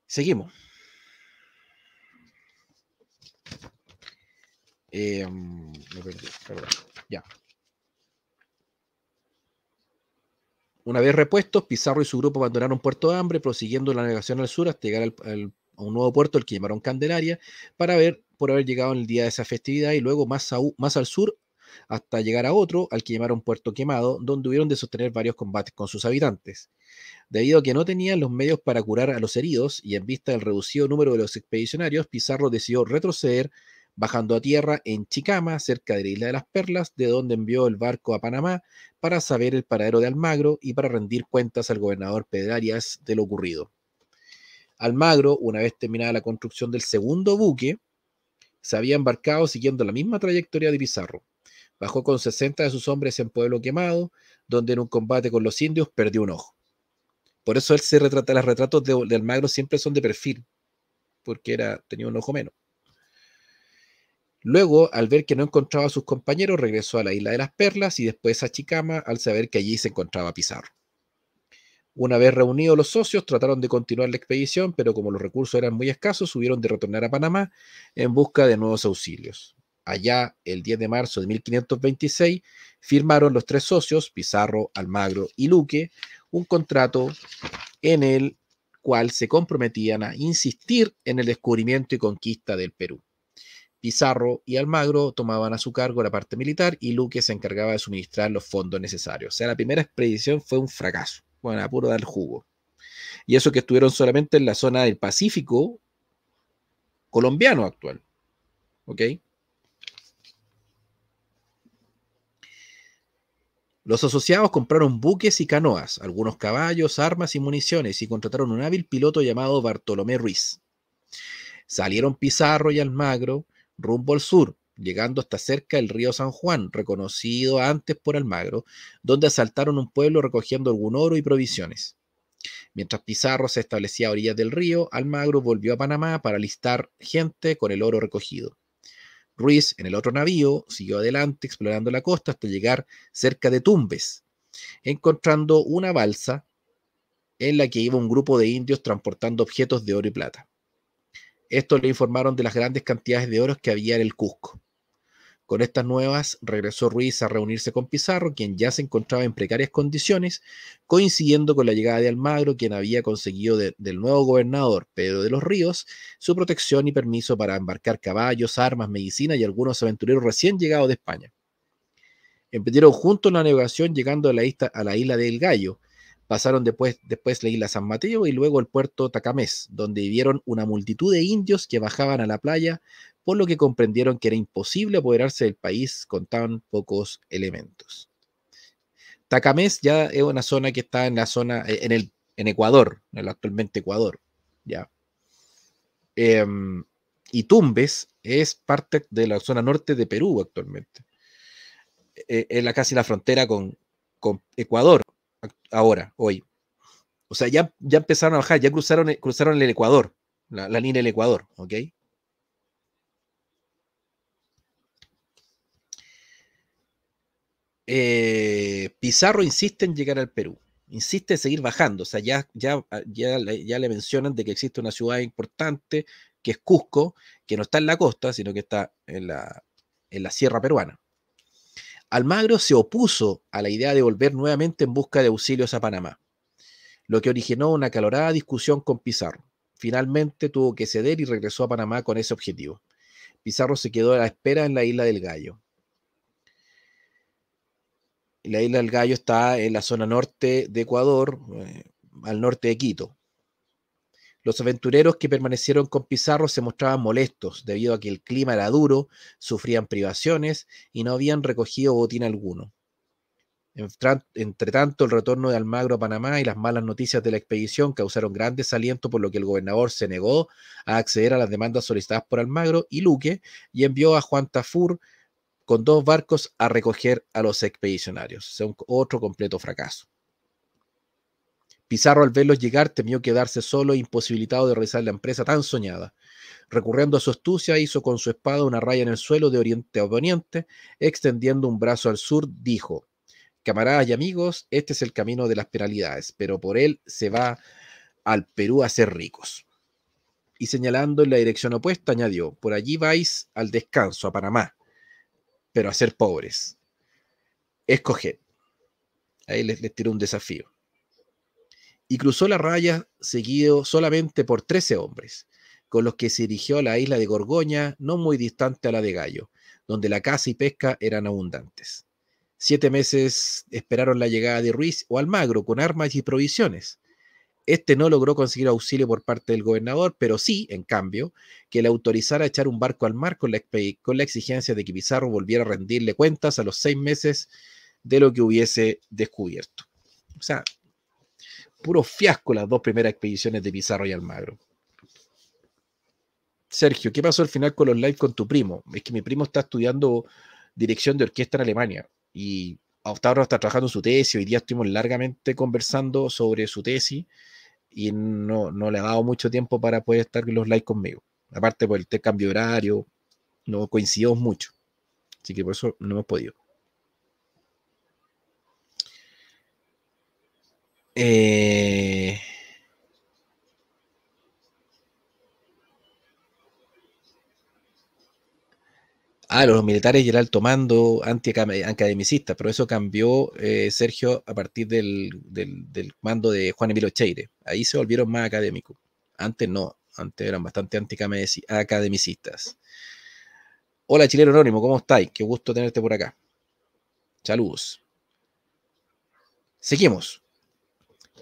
Seguimos. Em, perdí, perdón. Ya. Una vez repuestos, Pizarro y su grupo abandonaron Puerto Hambre, prosiguiendo la navegación al sur hasta llegar al a un nuevo puerto, el que llamaron Candelaria, para ver por haber llegado en el día de esa festividad y luego más, más al sur hasta llegar a otro, al que llamaron Puerto Quemado, donde hubieron de sostener varios combates con sus habitantes. Debido a que no tenían los medios para curar a los heridos y en vista del reducido número de los expedicionarios, Pizarro decidió retroceder bajando a tierra en Chicama, cerca de la isla de las Perlas, de donde envió el barco a Panamá para saber el paradero de Almagro y para rendir cuentas al gobernador Pedrarias de lo ocurrido. Almagro, una vez terminada la construcción del segundo buque, se había embarcado siguiendo la misma trayectoria de Pizarro. Bajó con 60 de sus hombres en Pueblo Quemado, donde en un combate con los indios perdió un ojo. Por eso él se retrata, los retratos de, de Almagro siempre son de perfil, porque era, tenía un ojo menos. Luego, al ver que no encontraba a sus compañeros, regresó a la isla de las Perlas y después a Chicama al saber que allí se encontraba Pizarro. Una vez reunidos los socios, trataron de continuar la expedición, pero como los recursos eran muy escasos, hubieron de retornar a Panamá en busca de nuevos auxilios. Allá, el 10 de marzo de 1526, firmaron los tres socios, Pizarro, Almagro y Luque, un contrato en el cual se comprometían a insistir en el descubrimiento y conquista del Perú. Pizarro y Almagro tomaban a su cargo la parte militar y Luque se encargaba de suministrar los fondos necesarios. O sea, la primera expedición fue un fracaso. Bueno, a puro dar jugo. Y eso que estuvieron solamente en la zona del Pacífico colombiano actual. ¿Ok? Los asociados compraron buques y canoas, algunos caballos, armas y municiones y contrataron un hábil piloto llamado Bartolomé Ruiz. Salieron Pizarro y Almagro rumbo al sur, llegando hasta cerca del río San Juan, reconocido antes por Almagro, donde asaltaron un pueblo recogiendo algún oro y provisiones. Mientras Pizarro se establecía a orillas del río, Almagro volvió a Panamá para listar gente con el oro recogido. Ruiz, en el otro navío, siguió adelante explorando la costa hasta llegar cerca de Tumbes, encontrando una balsa en la que iba un grupo de indios transportando objetos de oro y plata. Estos le informaron de las grandes cantidades de oro que había en el Cusco. Con estas nuevas regresó Ruiz a reunirse con Pizarro, quien ya se encontraba en precarias condiciones, coincidiendo con la llegada de Almagro, quien había conseguido del nuevo gobernador Pedro de los Ríos su protección y permiso para embarcar caballos, armas, medicina y algunos aventureros recién llegados de España. Emprendieron juntos la navegación llegando a la, isla, a la isla del Gallo, pasaron después, después la isla San Mateo y luego el puerto Tacamés, donde vivieron una multitud de indios que bajaban a la playa por lo que comprendieron que era imposible apoderarse del país con tan pocos elementos. Tacamés ya es una zona que está en la zona, eh, en, el, en Ecuador, en el actualmente Ecuador, ya. Em, y Tumbes es parte de la zona norte de Perú actualmente. E, es la, casi la frontera con, Ecuador ahora, hoy. O sea, ya, ya empezaron a bajar, ya cruzaron, eh, cruzaron el Ecuador, la, la línea del Ecuador, ¿ok? Pizarro insiste en llegar al Perú, insiste en seguir bajando, o sea, ya, ya, ya, le mencionan de que existe una ciudad importante que es Cusco, que no está en la costa, sino que está en la, en la sierra peruana. Almagro se opuso a la idea de volver nuevamente en busca de auxilios a Panamá, lo que originó una calorada discusión con Pizarro. Finalmente tuvo que ceder y regresó a Panamá con ese objetivo. Pizarro se quedó a la espera en la isla del Gallo. La isla del Gallo está en la zona norte de Ecuador, eh, al norte de Quito. Los aventureros que permanecieron con Pizarro se mostraban molestos debido a que el clima era duro, sufrían privaciones y no habían recogido botín alguno. Entre tanto, el retorno de Almagro a Panamá y las malas noticias de la expedición causaron grandes desaliento, por lo que el gobernador se negó a acceder a las demandas solicitadas por Almagro y Luque y envió a Juan Tafur con dos barcos a recoger a los expedicionarios. otro completo fracaso. Pizarro al verlos llegar temió quedarse solo imposibilitado de realizar la empresa tan soñada. Recurriendo a su astucia, hizo con su espada una raya en el suelo de oriente a poniente, extendiendo un brazo al sur, dijo, Camaradas y amigos, este es el camino de las penalidades, pero por él se va al Perú a ser ricos. Y señalando en la dirección opuesta, añadió, por allí vais al descanso, a Panamá pero a ser pobres. Escoged. Ahí les, les tiró un desafío. Y cruzó la raya seguido solamente por trece hombres, con los que se dirigió a la isla de Gorgoña, no muy distante a la de Gallo, donde la caza y pesca eran abundantes. Siete meses esperaron la llegada de Ruiz o Almagro con armas y provisiones, este no logró conseguir auxilio por parte del gobernador, pero sí, en cambio, que le autorizara a echar un barco al mar con la, exigencia de que Pizarro volviera a rendirle cuentas a los seis meses de lo que hubiese descubierto. O sea, puro fiasco las dos primeras expediciones de Pizarro y Almagro. Sergio, ¿qué pasó al final con los live con tu primo? Es que mi primo está estudiando dirección de orquesta en Alemania y ahora está trabajando en su tesis. Hoy día estuvimos largamente conversando sobre su tesis y no, no le ha dado mucho tiempo para poder estar los likes conmigo. Aparte por el cambio de horario, no coincidimos mucho. Así que por eso no hemos podido. Eh, Ah, los militares y el alto mando antiacademicista, pero eso cambió, eh, Sergio, a partir del, mando de Juan Emilio Cheire. Ahí se volvieron más académicos. Antes no, antes eran bastante antiacademicistas. Hola, chileno anónimo, ¿cómo estáis? Qué gusto tenerte por acá. Saludos. Seguimos.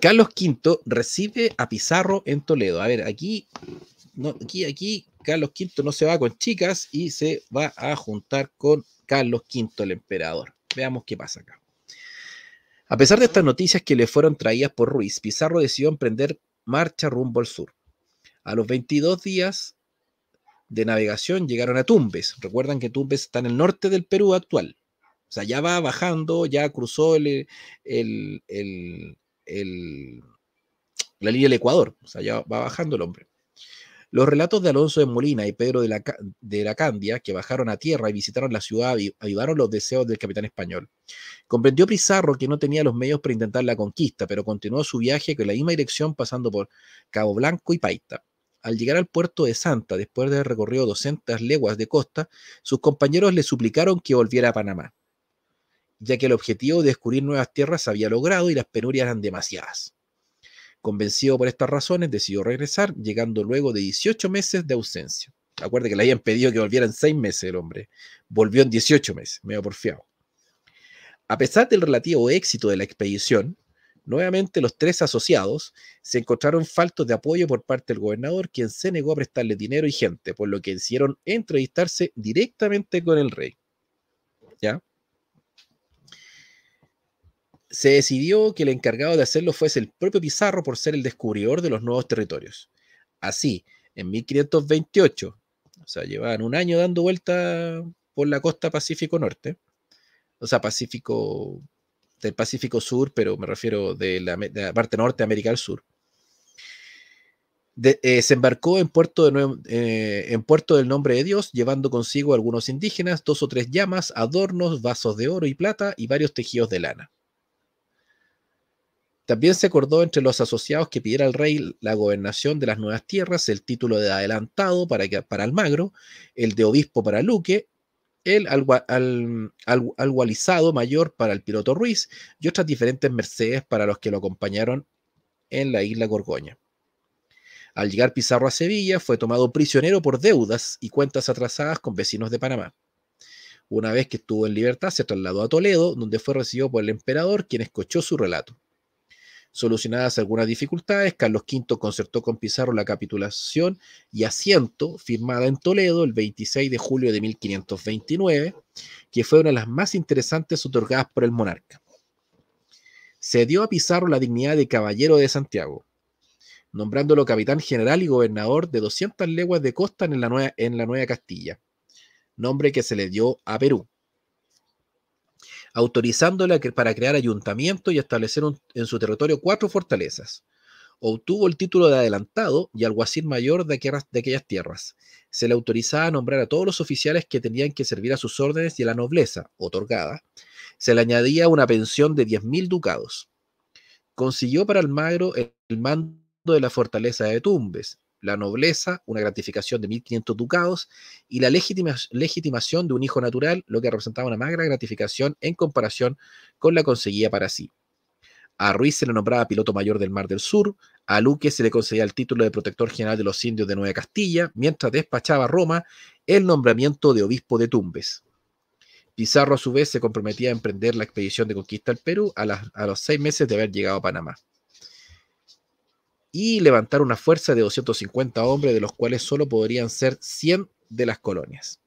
Carlos V recibe a Pizarro en Toledo. A ver, aquí aquí, Carlos V no se va con chicas y se va a juntar con Carlos V, el emperador. Veamos qué pasa acá. A pesar de estas noticias que le fueron traídas por Ruiz, Pizarro decidió emprender marcha rumbo al sur. A los 22 días de navegación llegaron a Tumbes. Recuerdan que Tumbes está en el norte del Perú actual. O sea, ya va bajando, ya cruzó la línea del Ecuador. O sea, ya va bajando el hombre. Los relatos de Alonso de Molina y Pedro de la, Candia, que bajaron a tierra y visitaron la ciudad, avivaron los deseos del capitán español. Comprendió Pizarro que no tenía los medios para intentar la conquista, pero continuó su viaje con la misma dirección pasando por Cabo Blanco y Paita. Al llegar al puerto de Santa, después de haber recorrido 200 leguas de costa, sus compañeros le suplicaron que volviera a Panamá, ya que el objetivo de descubrir nuevas tierras se había logrado y las penurias eran demasiadas. Convencido por estas razones, decidió regresar, llegando luego de 18 meses de ausencia. Acuerde que le habían pedido que volviera en 6 meses el hombre. Volvió en 18 meses, medio porfiado. A pesar del relativo éxito de la expedición, nuevamente los tres asociados se encontraron faltos de apoyo por parte del gobernador, quien se negó a prestarle dinero y gente, por lo que hicieron entrevistarse directamente con el rey. ¿Ya? se decidió que el encargado de hacerlo fuese el propio Pizarro por ser el descubridor de los nuevos territorios. Así, en 1528, o sea, llevaban un año dando vuelta por la costa Pacífico Norte, o sea, Pacífico del Pacífico Sur, pero me refiero de la, parte norte de América del Sur. Eh, se embarcó en puerto, de, eh, en puerto del nombre de Dios, llevando consigo algunos indígenas, dos o tres llamas, adornos, vasos de oro y plata y varios tejidos de lana. También se acordó entre los asociados que pidiera al rey la gobernación de las nuevas tierras, el título de adelantado para, para Almagro, el de obispo para Luque, el algualizado mayor para el piloto Ruiz y otras diferentes mercedes para los que lo acompañaron en la isla Gorgoña. Al llegar Pizarro a Sevilla, fue tomado prisionero por deudas y cuentas atrasadas con vecinos de Panamá. Una vez que estuvo en libertad, se trasladó a Toledo, donde fue recibido por el emperador, quien escuchó su relato. Solucionadas algunas dificultades, Carlos V concertó con Pizarro la capitulación y asiento firmada en Toledo el 26 de julio de 1529, que fue una de las más interesantes otorgadas por el monarca. Se dio a Pizarro la dignidad de caballero de Santiago, nombrándolo capitán general y gobernador de 200 leguas de costa en la Nueva, en la nueva Castilla, nombre que se le dio a Perú autorizándole para crear ayuntamiento y establecer en su territorio cuatro fortalezas. Obtuvo el título de adelantado y alguacil mayor de, aquellas, tierras. Se le autorizaba a nombrar a todos los oficiales que tenían que servir a sus órdenes y a la nobleza, otorgada. Se le añadía una pensión de 10.000 ducados. Consiguió para Almagro el mando de la fortaleza de Tumbes, la nobleza, una gratificación de 1.500 ducados y la legitimación de un hijo natural, lo que representaba una magra gratificación en comparación con la conseguía para sí. A Ruiz se le nombraba piloto mayor del Mar del Sur, a Luque se le concedía el título de protector general de los indios de Nueva Castilla, mientras despachaba a Roma el nombramiento de obispo de Tumbes. Pizarro a su vez se comprometía a emprender la expedición de conquista al Perú a los seis meses de haber llegado a Panamá y levantar una fuerza de 250 hombres, de los cuales solo podrían ser 100 de las colonias.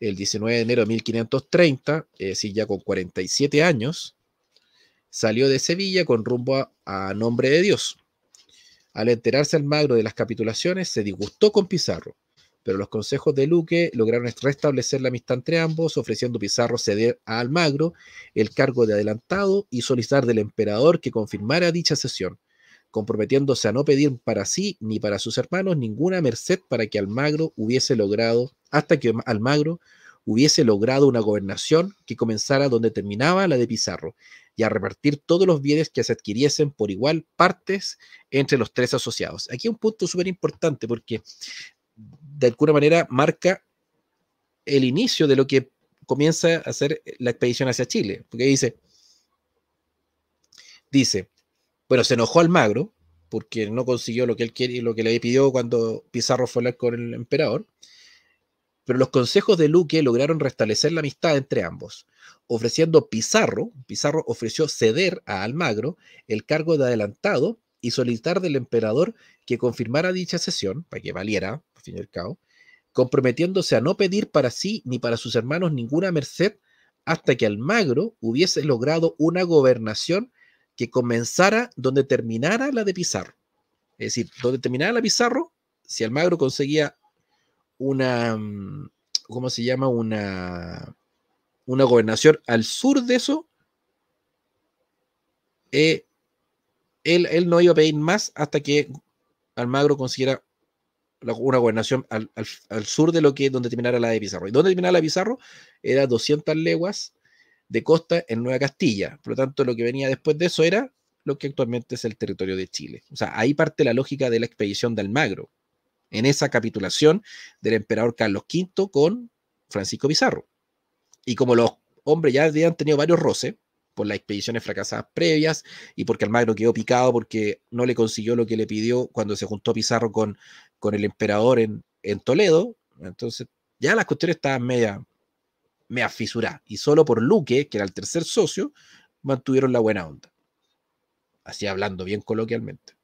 El 19 de enero de 1530, es decir, ya con 47 años, salió de Sevilla con rumbo a, nombre de Dios. Al enterarse Almagro de las capitulaciones, se disgustó con Pizarro, pero los consejos de Luque lograron restablecer la amistad entre ambos, ofreciendo Pizarro ceder a Almagro el cargo de adelantado y solicitar del emperador que confirmara dicha cesión, comprometiéndose a no pedir para sí ni para sus hermanos ninguna merced para que Almagro hubiese logrado, hasta que Almagro hubiese logrado una gobernación que comenzara donde terminaba la de Pizarro, y a repartir todos los bienes que se adquiriesen por igual partes entre los tres asociados. Aquí un punto súper importante porque de alguna manera marca el inicio de lo que comienza a ser la expedición hacia Chile, porque dice, dice, bueno, se enojó Almagro porque no consiguió lo que él quiere y lo que le pidió cuando Pizarro fue a hablar con el emperador. Pero los consejos de Luque lograron restablecer la amistad entre ambos, ofreciendo Pizarro, Pizarro ofreció ceder a Almagro el cargo de adelantado y solicitar del emperador que confirmara dicha sesión, para que valiera, al fin y al cabo, comprometiéndose a no pedir para sí ni para sus hermanos ninguna merced hasta que Almagro hubiese logrado una gobernación que comenzara donde terminara la de Pizarro. Es decir, donde terminara la Pizarro, si Almagro conseguía una, mm, ¿cómo se llama? Una, una gobernación al sur de eso, eh, él, no iba a pedir más hasta que Almagro consiguiera una gobernación al, sur de lo que donde terminara la de Pizarro. Y donde terminara la de Pizarro era 200 leguas de costa en Nueva Castilla. Por lo tanto, lo que venía después de eso era lo que actualmente es el territorio de Chile. O sea, ahí parte la lógica de la expedición de Almagro, en esa capitulación del emperador Carlos V con Francisco Pizarro. Y como los hombres ya habían tenido varios roces por las expediciones fracasadas previas y porque Almagro quedó picado porque no le consiguió lo que le pidió cuando se juntó Pizarro con, con el emperador en, en Toledo, entonces ya las cuestiones estaban media me afisurá. Y solo por Luque, que era el tercer socio, mantuvieron la buena onda. Así hablando bien coloquialmente.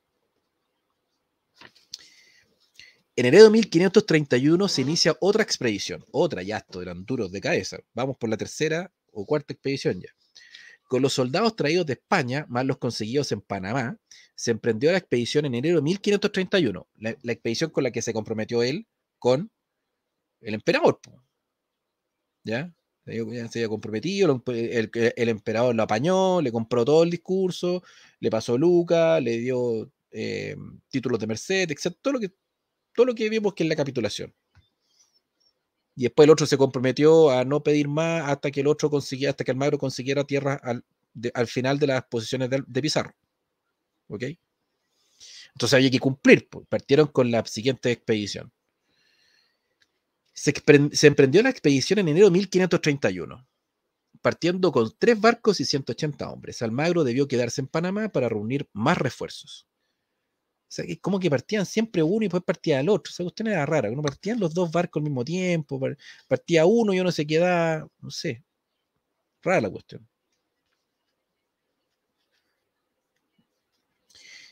En enero de 1531 se inicia otra expedición, otra, ya esto eran duros de cabeza. Vamos por la tercera o cuarta expedición ya. Con los soldados traídos de España, más los conseguidos en Panamá, se emprendió la expedición en enero de 1531, la, la expedición con la que se comprometió él con el emperador. ¿Ya? Se había comprometido, el, emperador lo apañó, le compró todo el discurso, le pasó Luca, le dio eh, títulos de merced, etc. Todo lo, que, todo lo que vimos que es la capitulación. Y después el otro se comprometió a no pedir más hasta que el otro consiguiera, hasta que el Almagro consiguiera tierras al, final de las posiciones de, de Pizarro. ¿Ok? Entonces había que cumplir, partieron con la siguiente expedición. Se, emprendió la expedición en enero de 1531 partiendo con tres barcos y 180 hombres. Almagro debió quedarse en Panamá para reunir más refuerzos. O sea, como que partían siempre uno y después partía el otro. Esa cuestión era rara, no partían los dos barcos al mismo tiempo, partía uno y uno se quedaba, no sé. Rara la cuestión.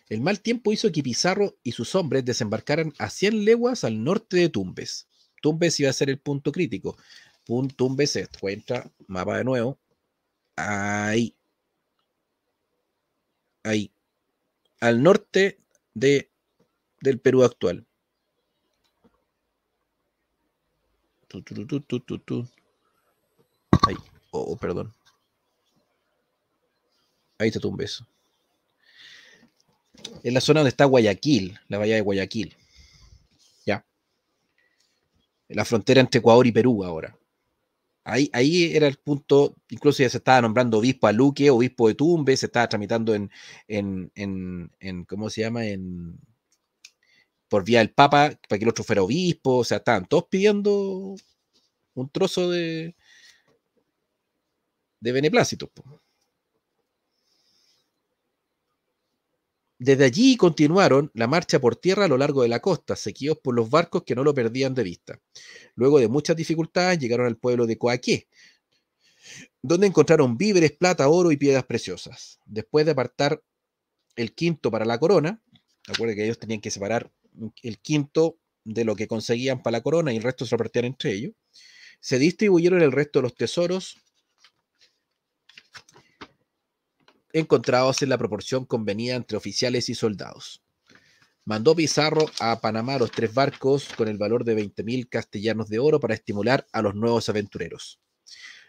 El mal tiempo hizo que Pizarro y sus hombres desembarcaran a 100 leguas al norte de Tumbes Tumbes iba a ser el punto crítico. Tumbes se mapa de nuevo, ahí. Ahí. Al norte de, del Perú actual. Tu, oh, oh, perdón. Ahí está Tumbes. En la zona donde está Guayaquil, la bahía de Guayaquil la frontera entre Ecuador y Perú ahora. Ahí, ahí era el punto, incluso ya se estaba nombrando obispo a Luque, obispo de Tumbe, se estaba tramitando en, ¿cómo se llama? En, por vía del Papa, para que el otro fuera obispo, o sea, estaban todos pidiendo un trozo de, de beneplácito. Desde allí continuaron la marcha por tierra a lo largo de la costa, seguidos por los barcos que no lo perdían de vista. Luego de muchas dificultades llegaron al pueblo de Coaquí, donde encontraron víveres, plata, oro y piedras preciosas. Después de apartar el quinto para la corona, acuérdense que ellos tenían que separar el quinto de lo que conseguían para la corona y el resto se repartían entre ellos, se distribuyeron el resto de los tesoros encontrados en la proporción convenida entre oficiales y soldados. Mandó Pizarro a Panamá los tres barcos con el valor de 20.000 castellanos de oro para estimular a los nuevos aventureros.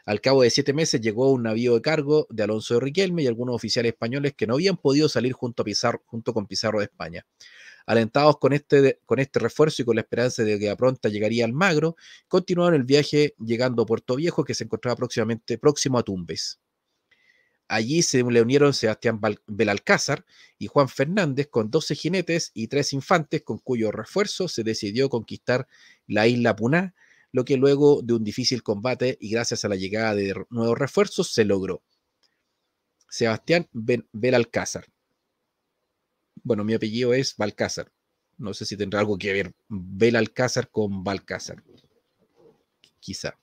Al cabo de siete meses llegó un navío de cargo de Alonso de Riquelme y algunos oficiales españoles que no habían podido salir junto, a junto con Pizarro de España. Alentados con este, con este refuerzo y con la esperanza de que a pronta llegaría magro continuaron el viaje llegando a Puerto Viejo, que se encontraba próximamente, próximo a Tumbes. Allí se le unieron Sebastián Belalcázar y Juan Fernández con 12 jinetes y 3 infantes con cuyo refuerzo se decidió conquistar la isla Puná, lo que luego de un difícil combate y gracias a la llegada de nuevos refuerzos se logró. Sebastián Belalcázar. Bueno, mi apellido es Balcázar. No sé si tendrá algo que ver Belalcázar con Balcázar. Quizá.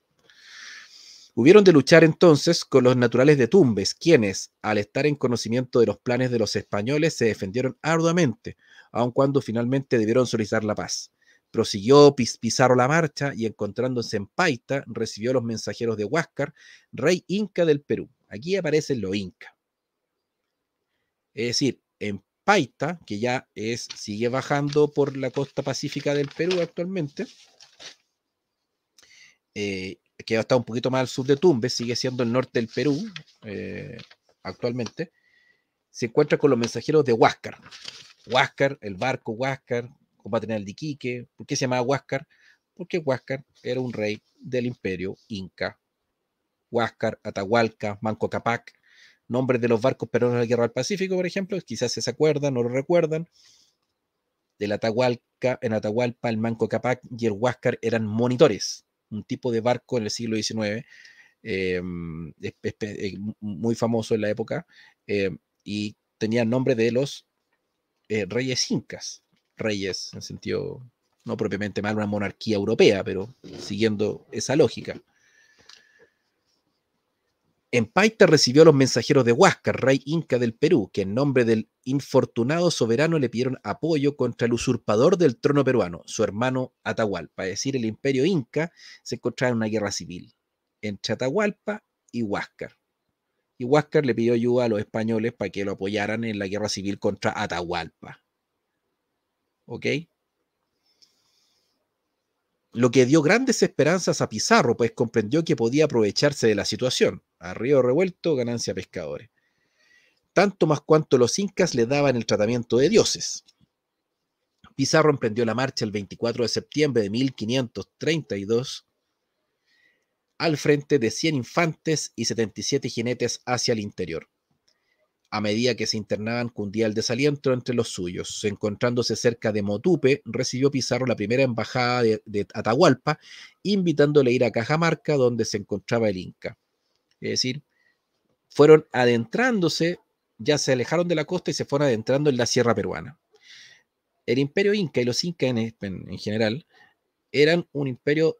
Hubieron de luchar entonces con los naturales de Tumbes, quienes, al estar en conocimiento de los planes de los españoles, se defendieron arduamente, aun cuando finalmente debieron solicitar la paz. Prosiguió Pizarro la marcha y encontrándose en Paita, recibió los mensajeros de Huáscar, rey inca del Perú. Aquí aparecen los inca. Es decir, en Paita, que ya es, sigue bajando por la costa pacífica del Perú actualmente, eh, que está un poquito más al sur de Tumbes, sigue siendo el norte del Perú eh, actualmente, se encuentra con los mensajeros de Huáscar. Huáscar, el barco Huáscar, combate el diquique ¿Por qué se llamaba Huáscar? Porque Huáscar era un rey del imperio inca. Huáscar, Atahualca, Manco Capac, nombres de los barcos peruanos de la Guerra del Pacífico, por ejemplo, quizás se acuerdan, no lo recuerdan. Del Atahualca, en Atahualpa, el Manco Capac y el Huáscar eran monitores, un tipo de barco en el siglo XIX, em, eh, muy famoso en la época, em, y tenía nombre de los eh, reyes incas, reyes en sentido no propiamente mal una monarquía europea, pero siguiendo esa lógica. En Paita recibió a los mensajeros de Huáscar, rey inca del Perú, que en nombre del infortunado soberano le pidieron apoyo contra el usurpador del trono peruano, su hermano Atahualpa. Es decir, el imperio inca se encontraba en una guerra civil entre Atahualpa y Huáscar. Y Huáscar le pidió ayuda a los españoles para que lo apoyaran en la guerra civil contra Atahualpa. ¿Ok? lo que dio grandes esperanzas a Pizarro, pues comprendió que podía aprovecharse de la situación. A revuelto, ganancia pescadores. Tanto más cuanto los incas le daban el tratamiento de dioses. Pizarro emprendió la marcha el 24 de septiembre de 1532 al frente de 100 infantes y 77 jinetes hacia el interior a medida que se internaban cundía el desaliento entre los suyos. Encontrándose cerca de Motupe, recibió Pizarro la primera embajada de, Atahualpa, invitándole a ir a Cajamarca, donde se encontraba el Inca. Es decir, fueron adentrándose, ya se alejaron de la costa y se fueron adentrando en la sierra peruana. El imperio inca y los incas en, general eran un imperio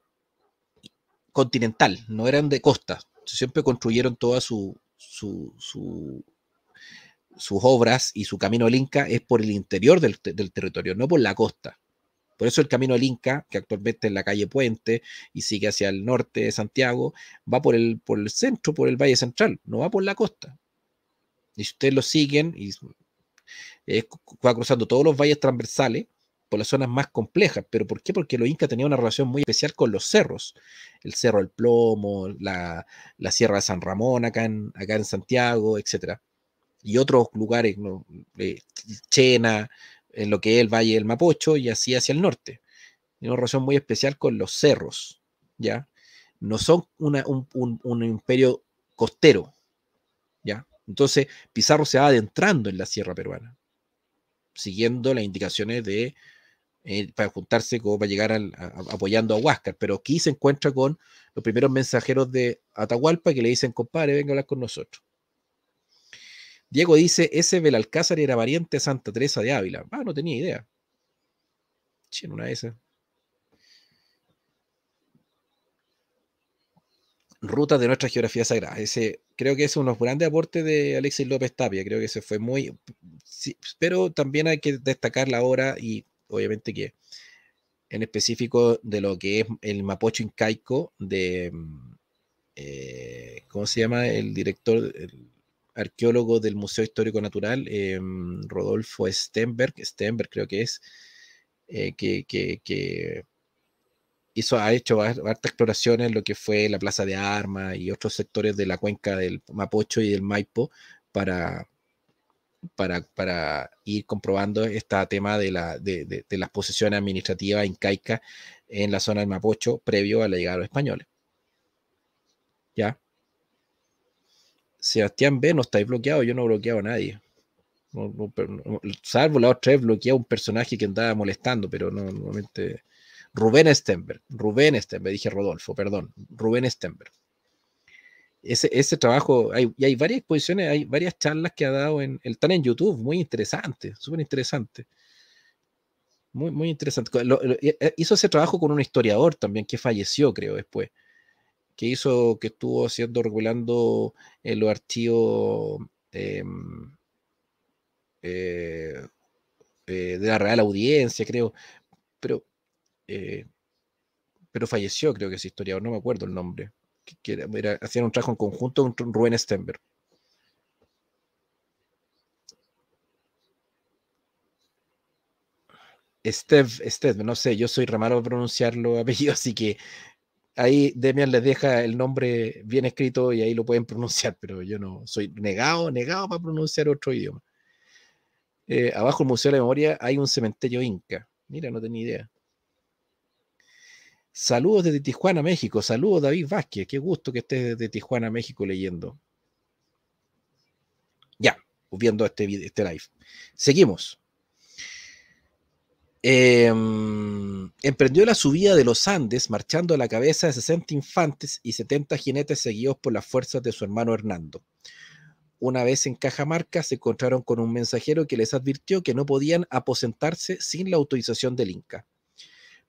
continental, no eran de costa. Siempre construyeron toda su sus obras y su camino al Inca es por el interior del, territorio, no por la costa. Por eso el camino al Inca, que actualmente es la calle Puente y sigue hacia el norte de Santiago, va por el, por el centro, por el Valle Central, no va por la costa. Y si ustedes lo siguen, y, eh, va cruzando todos los valles transversales por las zonas más complejas. ¿Pero por qué? Porque los incas tenían una relación muy especial con los cerros. El Cerro del Plomo, la, la Sierra de San Ramón acá en, acá en Santiago, etcétera y otros lugares, eh, Chena, en lo que es el Valle del Mapocho y así hacia el norte. Tiene una relación muy especial con los cerros, ¿ya? No son un, imperio costero, ¿ya? Entonces Pizarro se va adentrando en la sierra peruana, siguiendo las indicaciones de, eh, para juntarse, como para llegar apoyando a Huáscar, pero aquí se encuentra con los primeros mensajeros de Atahualpa que le dicen, compadre, venga a hablar con nosotros. Diego dice, ese Belalcázar era variante de Santa Teresa de Ávila. Ah, no tenía idea. Che, una de esas. Rutas de nuestra geografía sagrada. Ese, creo que es unos grandes aportes de Alexis López Tapia. Creo que se fue muy. pero también hay que destacar la obra y obviamente que en específico de lo que es el Mapocho Incaico de. Mm, eh, ¿Cómo se llama? El director. El, arqueólogo del Museo Histórico Natural, em, Rodolfo Stenberg, Stemberg creo que es, eh, que, hizo, ha hecho hartas exploraciones en lo que fue la Plaza de Armas y otros sectores de la cuenca del Mapocho y del Maipo para, para, ir comprobando este tema de, la, de, de, de las posiciones administrativas incaicas en la zona del Mapocho previo a la llegada de los españoles. Sebastián B, no estáis bloqueado, yo no he bloqueado a nadie. salvo la otra vez bloqueé a un personaje que andaba molestando, pero normalmente. Rubén Stenberg, Rubén Stenberg, dije Rodolfo, perdón, Rubén Stenberg. Ese, ese trabajo, y hay varias exposiciones, hay varias charlas que ha dado, en, están en YouTube, muy interesante, súper interesante. Muy, muy interesante. Eh, eh, hizo ese trabajo con un historiador también que falleció, creo, después que hizo, que estuvo haciendo, regulando en eh, los archivos em, eh, eh, de la Real Audiencia, creo, pero, pero falleció, creo que es historiador, no me acuerdo el nombre, que, hacían un trabajo en conjunto con Rubén Stenberg. Steve, Steve, no sé, yo soy ramaro pronunciarlo apellido, así que Ahí Demian les deja el nombre bien escrito y ahí lo pueden pronunciar, pero yo no soy negado, negado para pronunciar otro idioma. Eh, abajo el Museo de la Memoria hay un cementerio inca. Mira, no tenía idea. Saludos desde Tijuana, México. Saludos, David Vázquez. Qué gusto que estés desde Tijuana, México leyendo. Ya, viendo este, este live. Seguimos. Em, emprendió la subida de los Andes marchando a la cabeza de 60 infantes y 70 jinetes seguidos por las fuerzas de su hermano Hernando. Una vez en Cajamarca se encontraron con un mensajero que les advirtió que no podían aposentarse sin la autorización del Inca.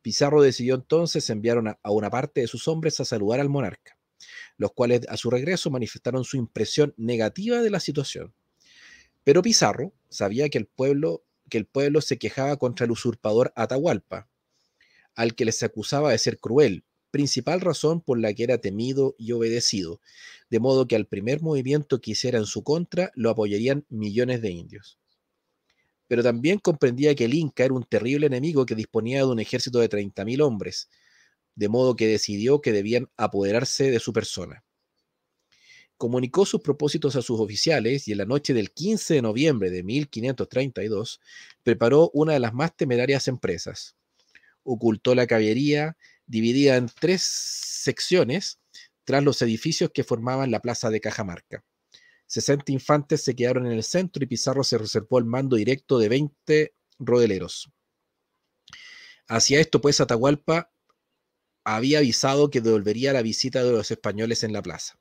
Pizarro decidió entonces enviar a una parte de sus hombres a saludar al monarca, los cuales a su regreso manifestaron su impresión negativa de la situación. Pero Pizarro sabía que el pueblo que el pueblo se quejaba contra el usurpador Atahualpa, al que les acusaba de ser cruel, principal razón por la que era temido y obedecido, de modo que al primer movimiento que hiciera en su contra lo apoyarían millones de indios. Pero también comprendía que el Inca era un terrible enemigo que disponía de un ejército de 30.000 hombres, de modo que decidió que debían apoderarse de su persona comunicó sus propósitos a sus oficiales y en la noche del 15 de noviembre de 1532 preparó una de las más temerarias empresas. Ocultó la caballería dividida en tres secciones tras los edificios que formaban la plaza de Cajamarca. 60 infantes se quedaron en el centro y Pizarro se reservó el mando directo de 20 rodeleros. Hacia esto, pues, Atahualpa había avisado que devolvería la visita de los españoles en la plaza.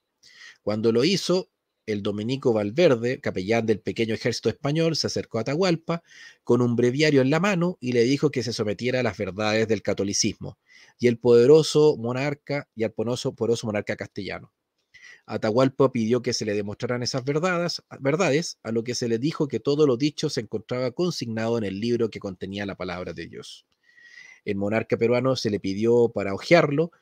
Cuando lo hizo, el dominico Valverde, capellán del pequeño ejército español, se acercó a Atahualpa con un breviario en la mano y le dijo que se sometiera a las verdades del catolicismo y el poderoso monarca y al poderoso, monarca castellano. Atahualpa pidió que se le demostraran esas verdades, verdades, a lo que se le dijo que todo lo dicho se encontraba consignado en el libro que contenía la palabra de Dios. El monarca peruano se le pidió para hojearlo,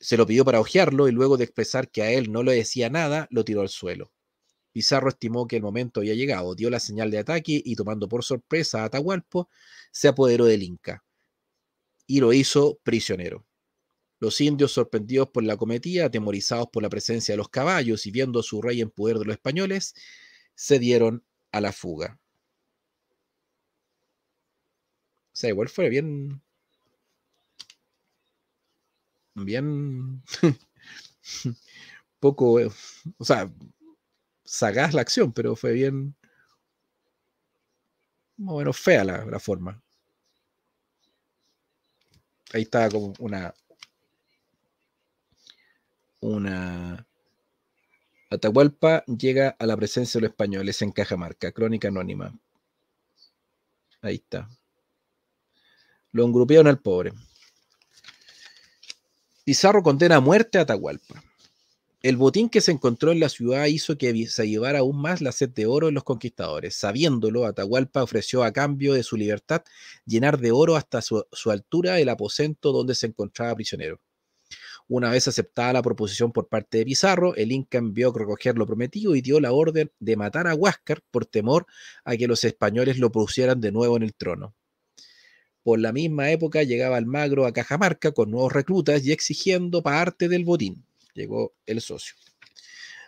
se lo pidió para ojearlo y luego de expresar que a él no le decía nada, lo tiró al suelo. Pizarro estimó que el momento había llegado, dio la señal de ataque y tomando por sorpresa a Atahualpo, se apoderó del Inca y lo hizo prisionero. Los indios, sorprendidos por la cometía, atemorizados por la presencia de los caballos y viendo a su rey en poder de los españoles, se dieron a la fuga. O sea, igual fue bien bien poco, eh, o sea, sagaz la acción, pero fue bien, bueno, fea la, forma. Ahí está como una, una Atahualpa llega a la presencia de los españoles en Cajamarca, crónica anónima. Ahí está. Lo engrupearon al pobre. Pizarro condena a muerte a Atahualpa. El botín que se encontró en la ciudad hizo que se llevara aún más la sed de oro en los conquistadores. Sabiéndolo, Atahualpa ofreció a cambio de su libertad llenar de oro hasta su, altura el aposento donde se encontraba prisionero. Una vez aceptada la proposición por parte de Pizarro, el Inca envió a recoger lo prometido y dio la orden de matar a Huáscar por temor a que los españoles lo pusieran de nuevo en el trono. Por la misma época llegaba Almagro a Cajamarca con nuevos reclutas y exigiendo parte del botín. Llegó el socio.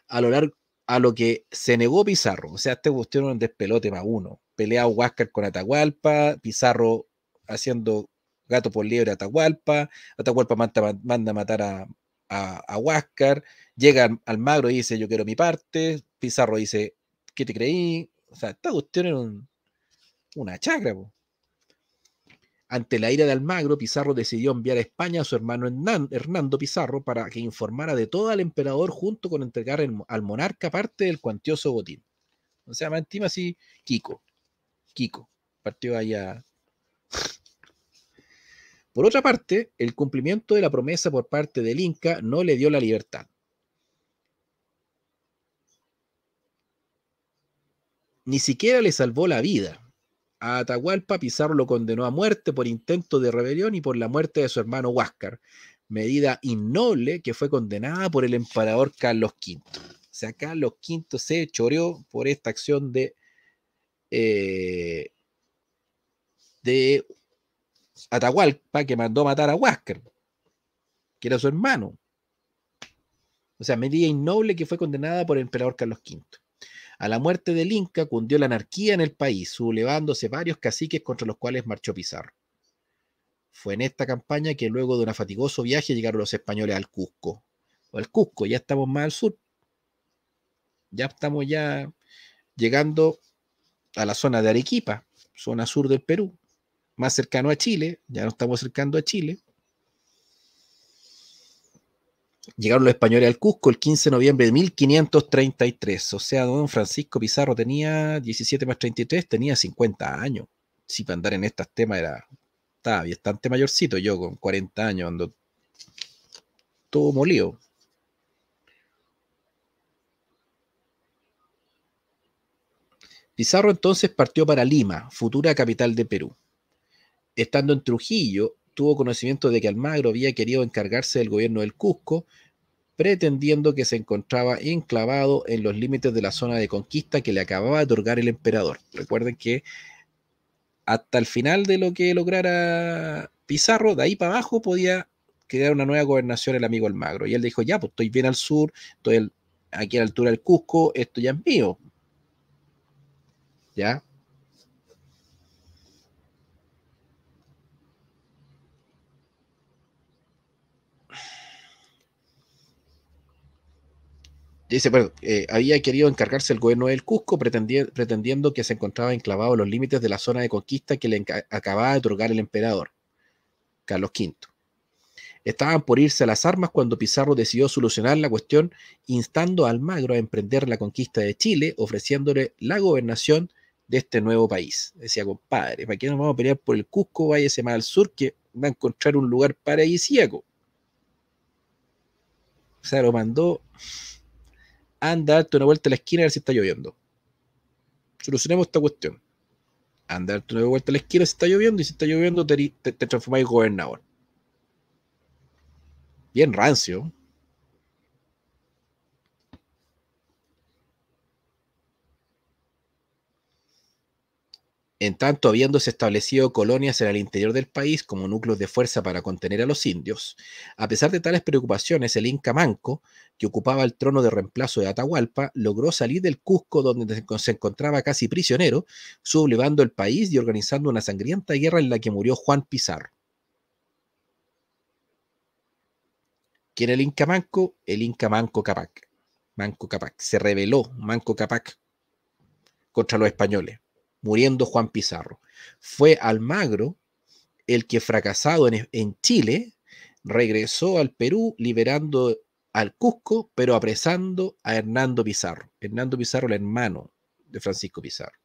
A lo largo a lo que se negó Pizarro. O sea, este cuestión un despelote más uno. Pelea Huáscar con Atahualpa, Pizarro haciendo gato por liebre a Atahualpa, Atahualpa manda, a matar a, Huáscar, llega Almagro y dice yo quiero mi parte, Pizarro dice ¿qué te creí? O sea, esta cuestión era una chacra. Ante la ira de Almagro, Pizarro decidió enviar a España a su hermano Hernando Pizarro para que informara de todo al emperador junto con entregar al monarca parte del cuantioso botín. O sea, más encima así, Kiko. Kiko. Partió allá. Por otra parte, el cumplimiento de la promesa por parte del Inca no le dio la libertad. Ni siquiera le salvó la vida a Atahualpa Pizarro lo condenó a muerte por intento de rebelión y por la muerte de su hermano Huáscar, medida innoble que fue condenada por el emperador Carlos V. O sea, Carlos V se choreó por esta acción de, eh, de Atahualpa que mandó matar a Huáscar, que era su hermano. O sea, medida innoble que fue condenada por el emperador Carlos V. A la muerte del Inca cundió la anarquía en el país, sublevándose varios caciques contra los cuales marchó Pizarro. Fue en esta campaña que luego de un fatigoso viaje llegaron los españoles al Cusco. O al Cusco, ya estamos más al sur. Ya estamos ya llegando a la zona de Arequipa, zona sur del Perú, más cercano a Chile, ya no estamos acercando a Chile. Llegaron los españoles al Cusco el 15 de noviembre de 1533. O sea, don Francisco Pizarro tenía 17 más 33, tenía 50 años. Si para andar en estos temas era estaba bastante mayorcito. Yo con 40 años ando todo molido. Pizarro entonces partió para Lima, futura capital de Perú. Estando en Trujillo, tuvo conocimiento de que Almagro había querido encargarse del gobierno del Cusco, pretendiendo que se encontraba enclavado en los límites de la zona de conquista que le acababa de otorgar el emperador. Recuerden que hasta el final de lo que lograra Pizarro, de ahí para abajo podía crear una nueva gobernación el amigo Almagro. Y él dijo, ya, pues estoy bien al sur, estoy aquí a la altura del Cusco, esto ya es mío. ¿Ya? dice, bueno, eh, había querido encargarse el gobierno del Cusco pretendiendo que se encontraba enclavado en los límites de la zona de conquista que le acababa de otorgar el emperador, Carlos V. Estaban por irse a las armas cuando Pizarro decidió solucionar la cuestión instando a Almagro a emprender la conquista de Chile, ofreciéndole la gobernación de este nuevo país. Decía, compadre, ¿para qué nos vamos a pelear por el Cusco? Váyase más al sur que va a encontrar un lugar paradisíaco. O sea, lo mandó anda darte una vuelta a la esquina a ver si está lloviendo. Solucionemos esta cuestión. Anda darte una vuelta a la esquina si está lloviendo y si está lloviendo te, te, en gobernador. Bien rancio, En tanto, habiéndose establecido colonias en el interior del país como núcleos de fuerza para contener a los indios, a pesar de tales preocupaciones, el Inca Manco, que ocupaba el trono de reemplazo de Atahualpa, logró salir del Cusco donde se encontraba casi prisionero, sublevando el país y organizando una sangrienta guerra en la que murió Juan Pizarro. ¿Quién el Inca Manco? El Inca Manco Capac. Manco Capac. Se rebeló Manco Capac contra los españoles muriendo Juan Pizarro. Fue Almagro el que fracasado en, Chile regresó al Perú liberando al Cusco, pero apresando a Hernando Pizarro. Hernando Pizarro, el hermano de Francisco Pizarro.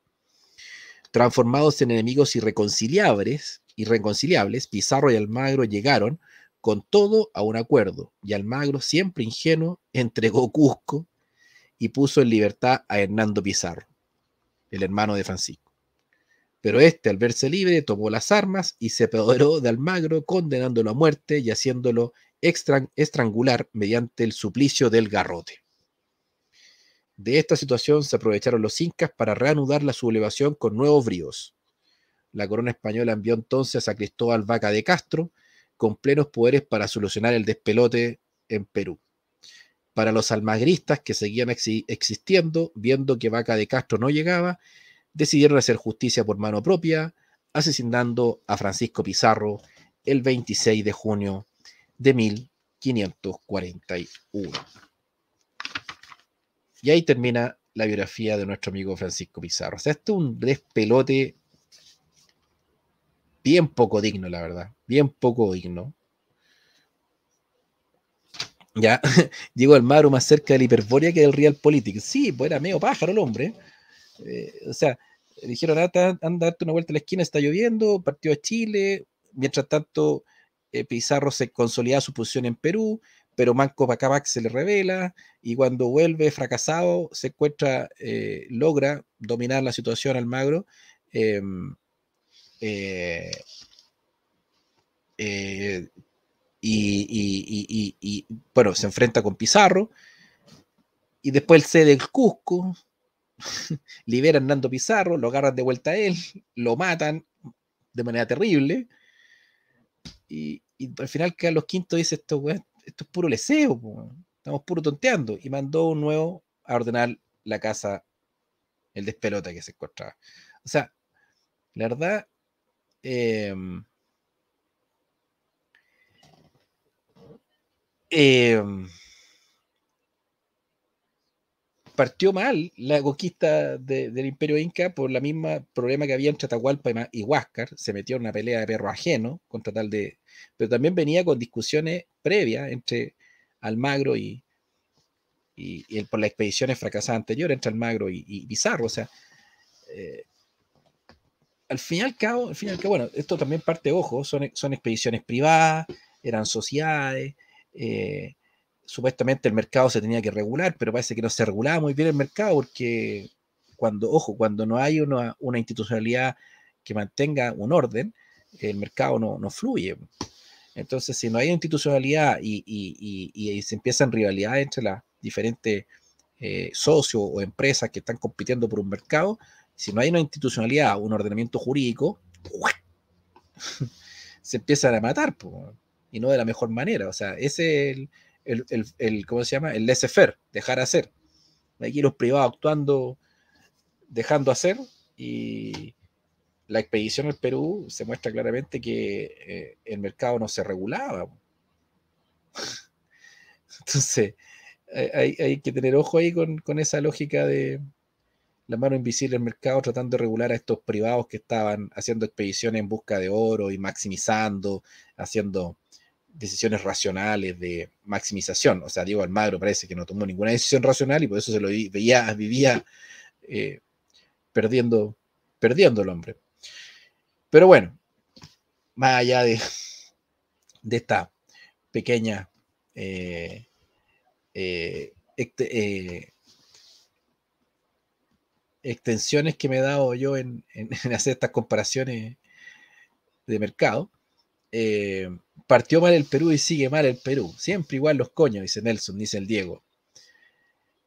Transformados en enemigos irreconciliables, irreconciliables, Pizarro y Almagro llegaron con todo a un acuerdo, y Almagro, siempre ingenuo, entregó Cusco y puso en libertad a Hernando Pizarro el hermano de Francisco. Pero este, al verse libre, tomó las armas y se apoderó de Almagro, condenándolo a muerte y haciéndolo estrangular mediante el suplicio del garrote. De esta situación se aprovecharon los incas para reanudar la sublevación con nuevos bríos. La corona española envió entonces a Cristóbal Vaca de Castro con plenos poderes para solucionar el despelote en Perú para los almagristas que seguían existiendo, viendo que Vaca de Castro no llegaba, decidieron hacer justicia por mano propia, asesinando a Francisco Pizarro el 26 de junio de 1541. Y ahí termina la biografía de nuestro amigo Francisco Pizarro. O sea, esto es un despelote bien poco digno, la verdad, bien poco digno. Ya, llegó al Maru más cerca de la hiperforia que del Real Politics. Sí, pues era medio pájaro el hombre. Eh, o sea, dijeron, ah, anda, anda, una vuelta a la esquina, está lloviendo, partió a Chile. Mientras tanto, eh, Pizarro se consolida su posición en Perú, pero Manco Bacabac se le revela y cuando vuelve fracasado, se encuentra, eh, logra dominar la situación Almagro. Em, eh, eh y, bueno, se enfrenta con Pizarro, y después él cede el Cusco, libera a Hernando Pizarro, lo agarran de vuelta a él, lo matan de manera terrible, y, al final Carlos V dice, esto, esto es puro leseo, estamos puro tonteando, y mandó un nuevo a ordenar la casa, el despelota que se encontraba. O sea, la verdad... Eh, Em, partió mal la conquista del imperio inca por la misma problema que había entre Atahualpa y Huáscar, se metió en una pelea de perro ajeno contra tal de... Pero también venía con discusiones previas entre Almagro y, por las expediciones fracasadas anteriores entre Almagro y, Bizarro o sea... Eh, al fin y al cabo, al bueno, esto también parte, ojo, son, son expediciones privadas, eran sociedades, eh, supuestamente el mercado se tenía que regular, pero parece que no se regulaba muy bien el mercado porque cuando, ojo, cuando no hay una, institucionalidad que mantenga un orden, el mercado no, fluye. Entonces, si no hay institucionalidad y, se empiezan rivalidades entre las diferentes eh, socios o empresas que están compitiendo por un mercado, si no hay una institucionalidad, un ordenamiento jurídico, se empiezan a matar. pues y no de la mejor manera. O sea, ese es el, el, el, ¿cómo se llama? El laissez-faire, dejar hacer. Aquí los privados actuando, dejando hacer y la expedición al Perú se muestra claramente que eh, el mercado no se regulaba. Entonces, hay, hay, que tener ojo ahí con, con, esa lógica de la mano invisible del mercado tratando de regular a estos privados que estaban haciendo expediciones en busca de oro y maximizando, haciendo decisiones racionales de maximización. O sea, Diego Almagro parece que no tomó ninguna decisión racional y por eso se lo veía, vivía eh, perdiendo, perdiendo el hombre. Pero bueno, más allá de, de esta pequeña eh, eh, extensiones que me he dado yo en hacer estas comparaciones de mercado, eh, partió mal el Perú y sigue mal el Perú. Siempre igual los coños, dice Nelson, dice el Diego.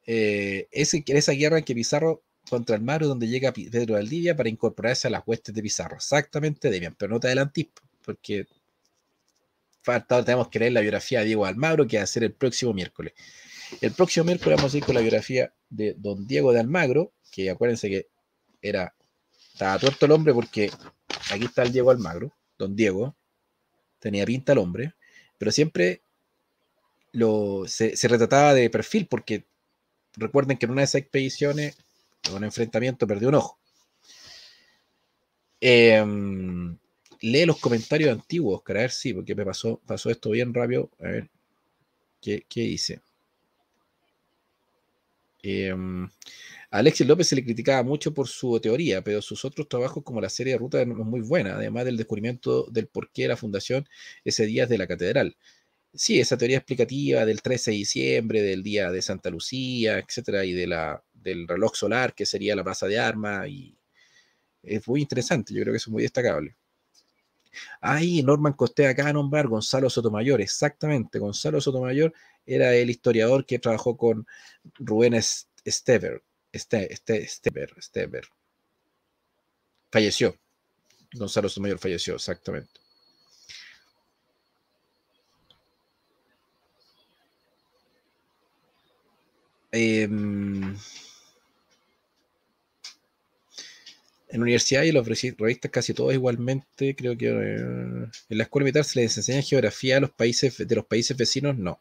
Eh, esa guerra en que Pizarro contra el donde llega Pedro Valdivia para incorporarse a las huestes de Pizarro. Exactamente, Debian, pero no te adelantes, porque falta, tenemos que leer la biografía de Diego Almagro, que va a ser el próximo miércoles. El próximo miércoles vamos a ir con la biografía de don Diego de Almagro, que acuérdense que era, estaba tuerto el hombre porque aquí está el Diego Almagro, don Diego, tenía pinta el hombre, pero siempre se, retrataba de perfil, porque recuerden que en una de esas expediciones, en un enfrentamiento, perdió un ojo. Em, lee los comentarios antiguos, A ver, sí, porque me pasó, pasó esto bien rápido. A ver, ¿qué, qué hice? Eh, em, Alexis López se le criticaba mucho por su teoría, pero sus otros trabajos como la serie de ruta es muy buena, además del descubrimiento del porqué qué la fundación ese día de la catedral. Sí, esa teoría explicativa del 13 de diciembre, del día de Santa Lucía, etcétera, y del reloj solar, que sería la plaza de armas, y es muy interesante, yo creo que es muy destacable. Ahí Norman Costé acá de nombrar Gonzalo Sotomayor, exactamente. Gonzalo Sotomayor era el historiador que trabajó con Rubén Stever, este, este, este, este, Falleció. Gonzalo Sotomayor falleció, exactamente. Em, en la universidad y en las revistas casi todos igualmente, creo que eh, en la escuela militar se les enseña geografía a los países de los países vecinos, no.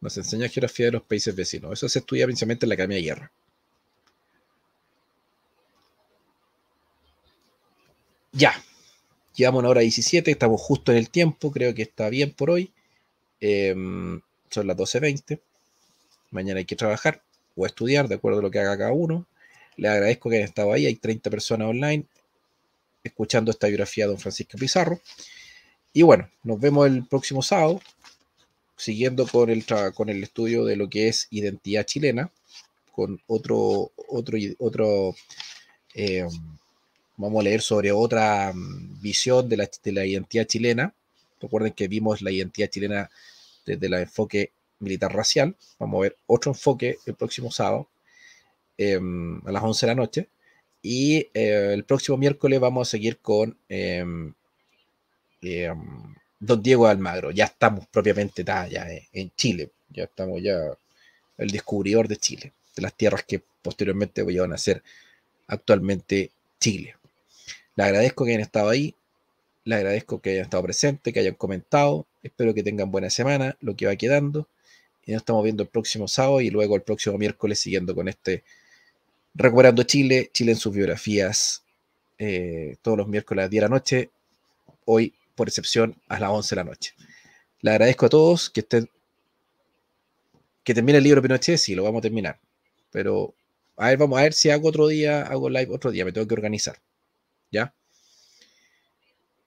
Nos enseña geografía de los países vecinos. Eso se estudia principalmente en la Academia de Guerra. Ya. Llevamos una hora 17, estamos justo en el tiempo, creo que está bien por hoy. Em, son las 12.20. Mañana hay que trabajar o estudiar, de acuerdo a lo que haga cada uno. Le agradezco que hayan estado ahí. Hay 30 personas online escuchando esta biografía de don Francisco Pizarro. Y bueno, nos vemos el próximo sábado siguiendo con el, con el estudio de lo que es identidad chilena, con otro, otro, otro eh, vamos a leer sobre otra mm, visión de la, identidad chilena. Recuerden que vimos la identidad chilena desde el enfoque militar racial. Vamos a ver otro enfoque el próximo sábado em, a las 11 de la noche. Y eh, el próximo miércoles vamos a seguir con em, em, don Diego Almagro. Ya estamos propiamente allá eh, en Chile. Ya estamos ya el descubridor de Chile, de las tierras que posteriormente voy a ser actualmente Chile. Le agradezco que hayan estado ahí, le agradezco que hayan estado presentes, que hayan comentado. Espero que tengan buena semana, lo que va quedando. Y nos estamos viendo el próximo sábado y luego el próximo miércoles siguiendo con este Recuperando Chile, Chile en sus biografías, eh, todos los miércoles a 10 de la noche. Hoy por excepción a las 11 de la noche. Le agradezco a todos que estén. Que termine el libro Pinochet, sí, lo vamos a terminar. Pero a ver, vamos a ver si hago otro día, hago live otro día, me tengo que organizar. ¿Ya?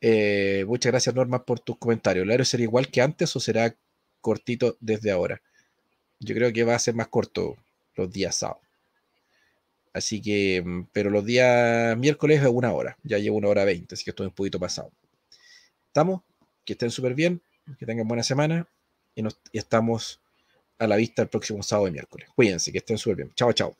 Eh, muchas gracias, Norma, por tus comentarios. Lo ser será igual que antes o será cortito desde ahora? Yo creo que va a ser más corto los días sábados. Así que, mm, pero los días miércoles es una hora, ya llevo una hora veinte, así que estoy un poquito pasado. ¿Estamos? Que estén súper bien, que tengan buena semana y, estamos a la vista el próximo sábado y miércoles. Cuídense, que estén súper bien. Chao, chao.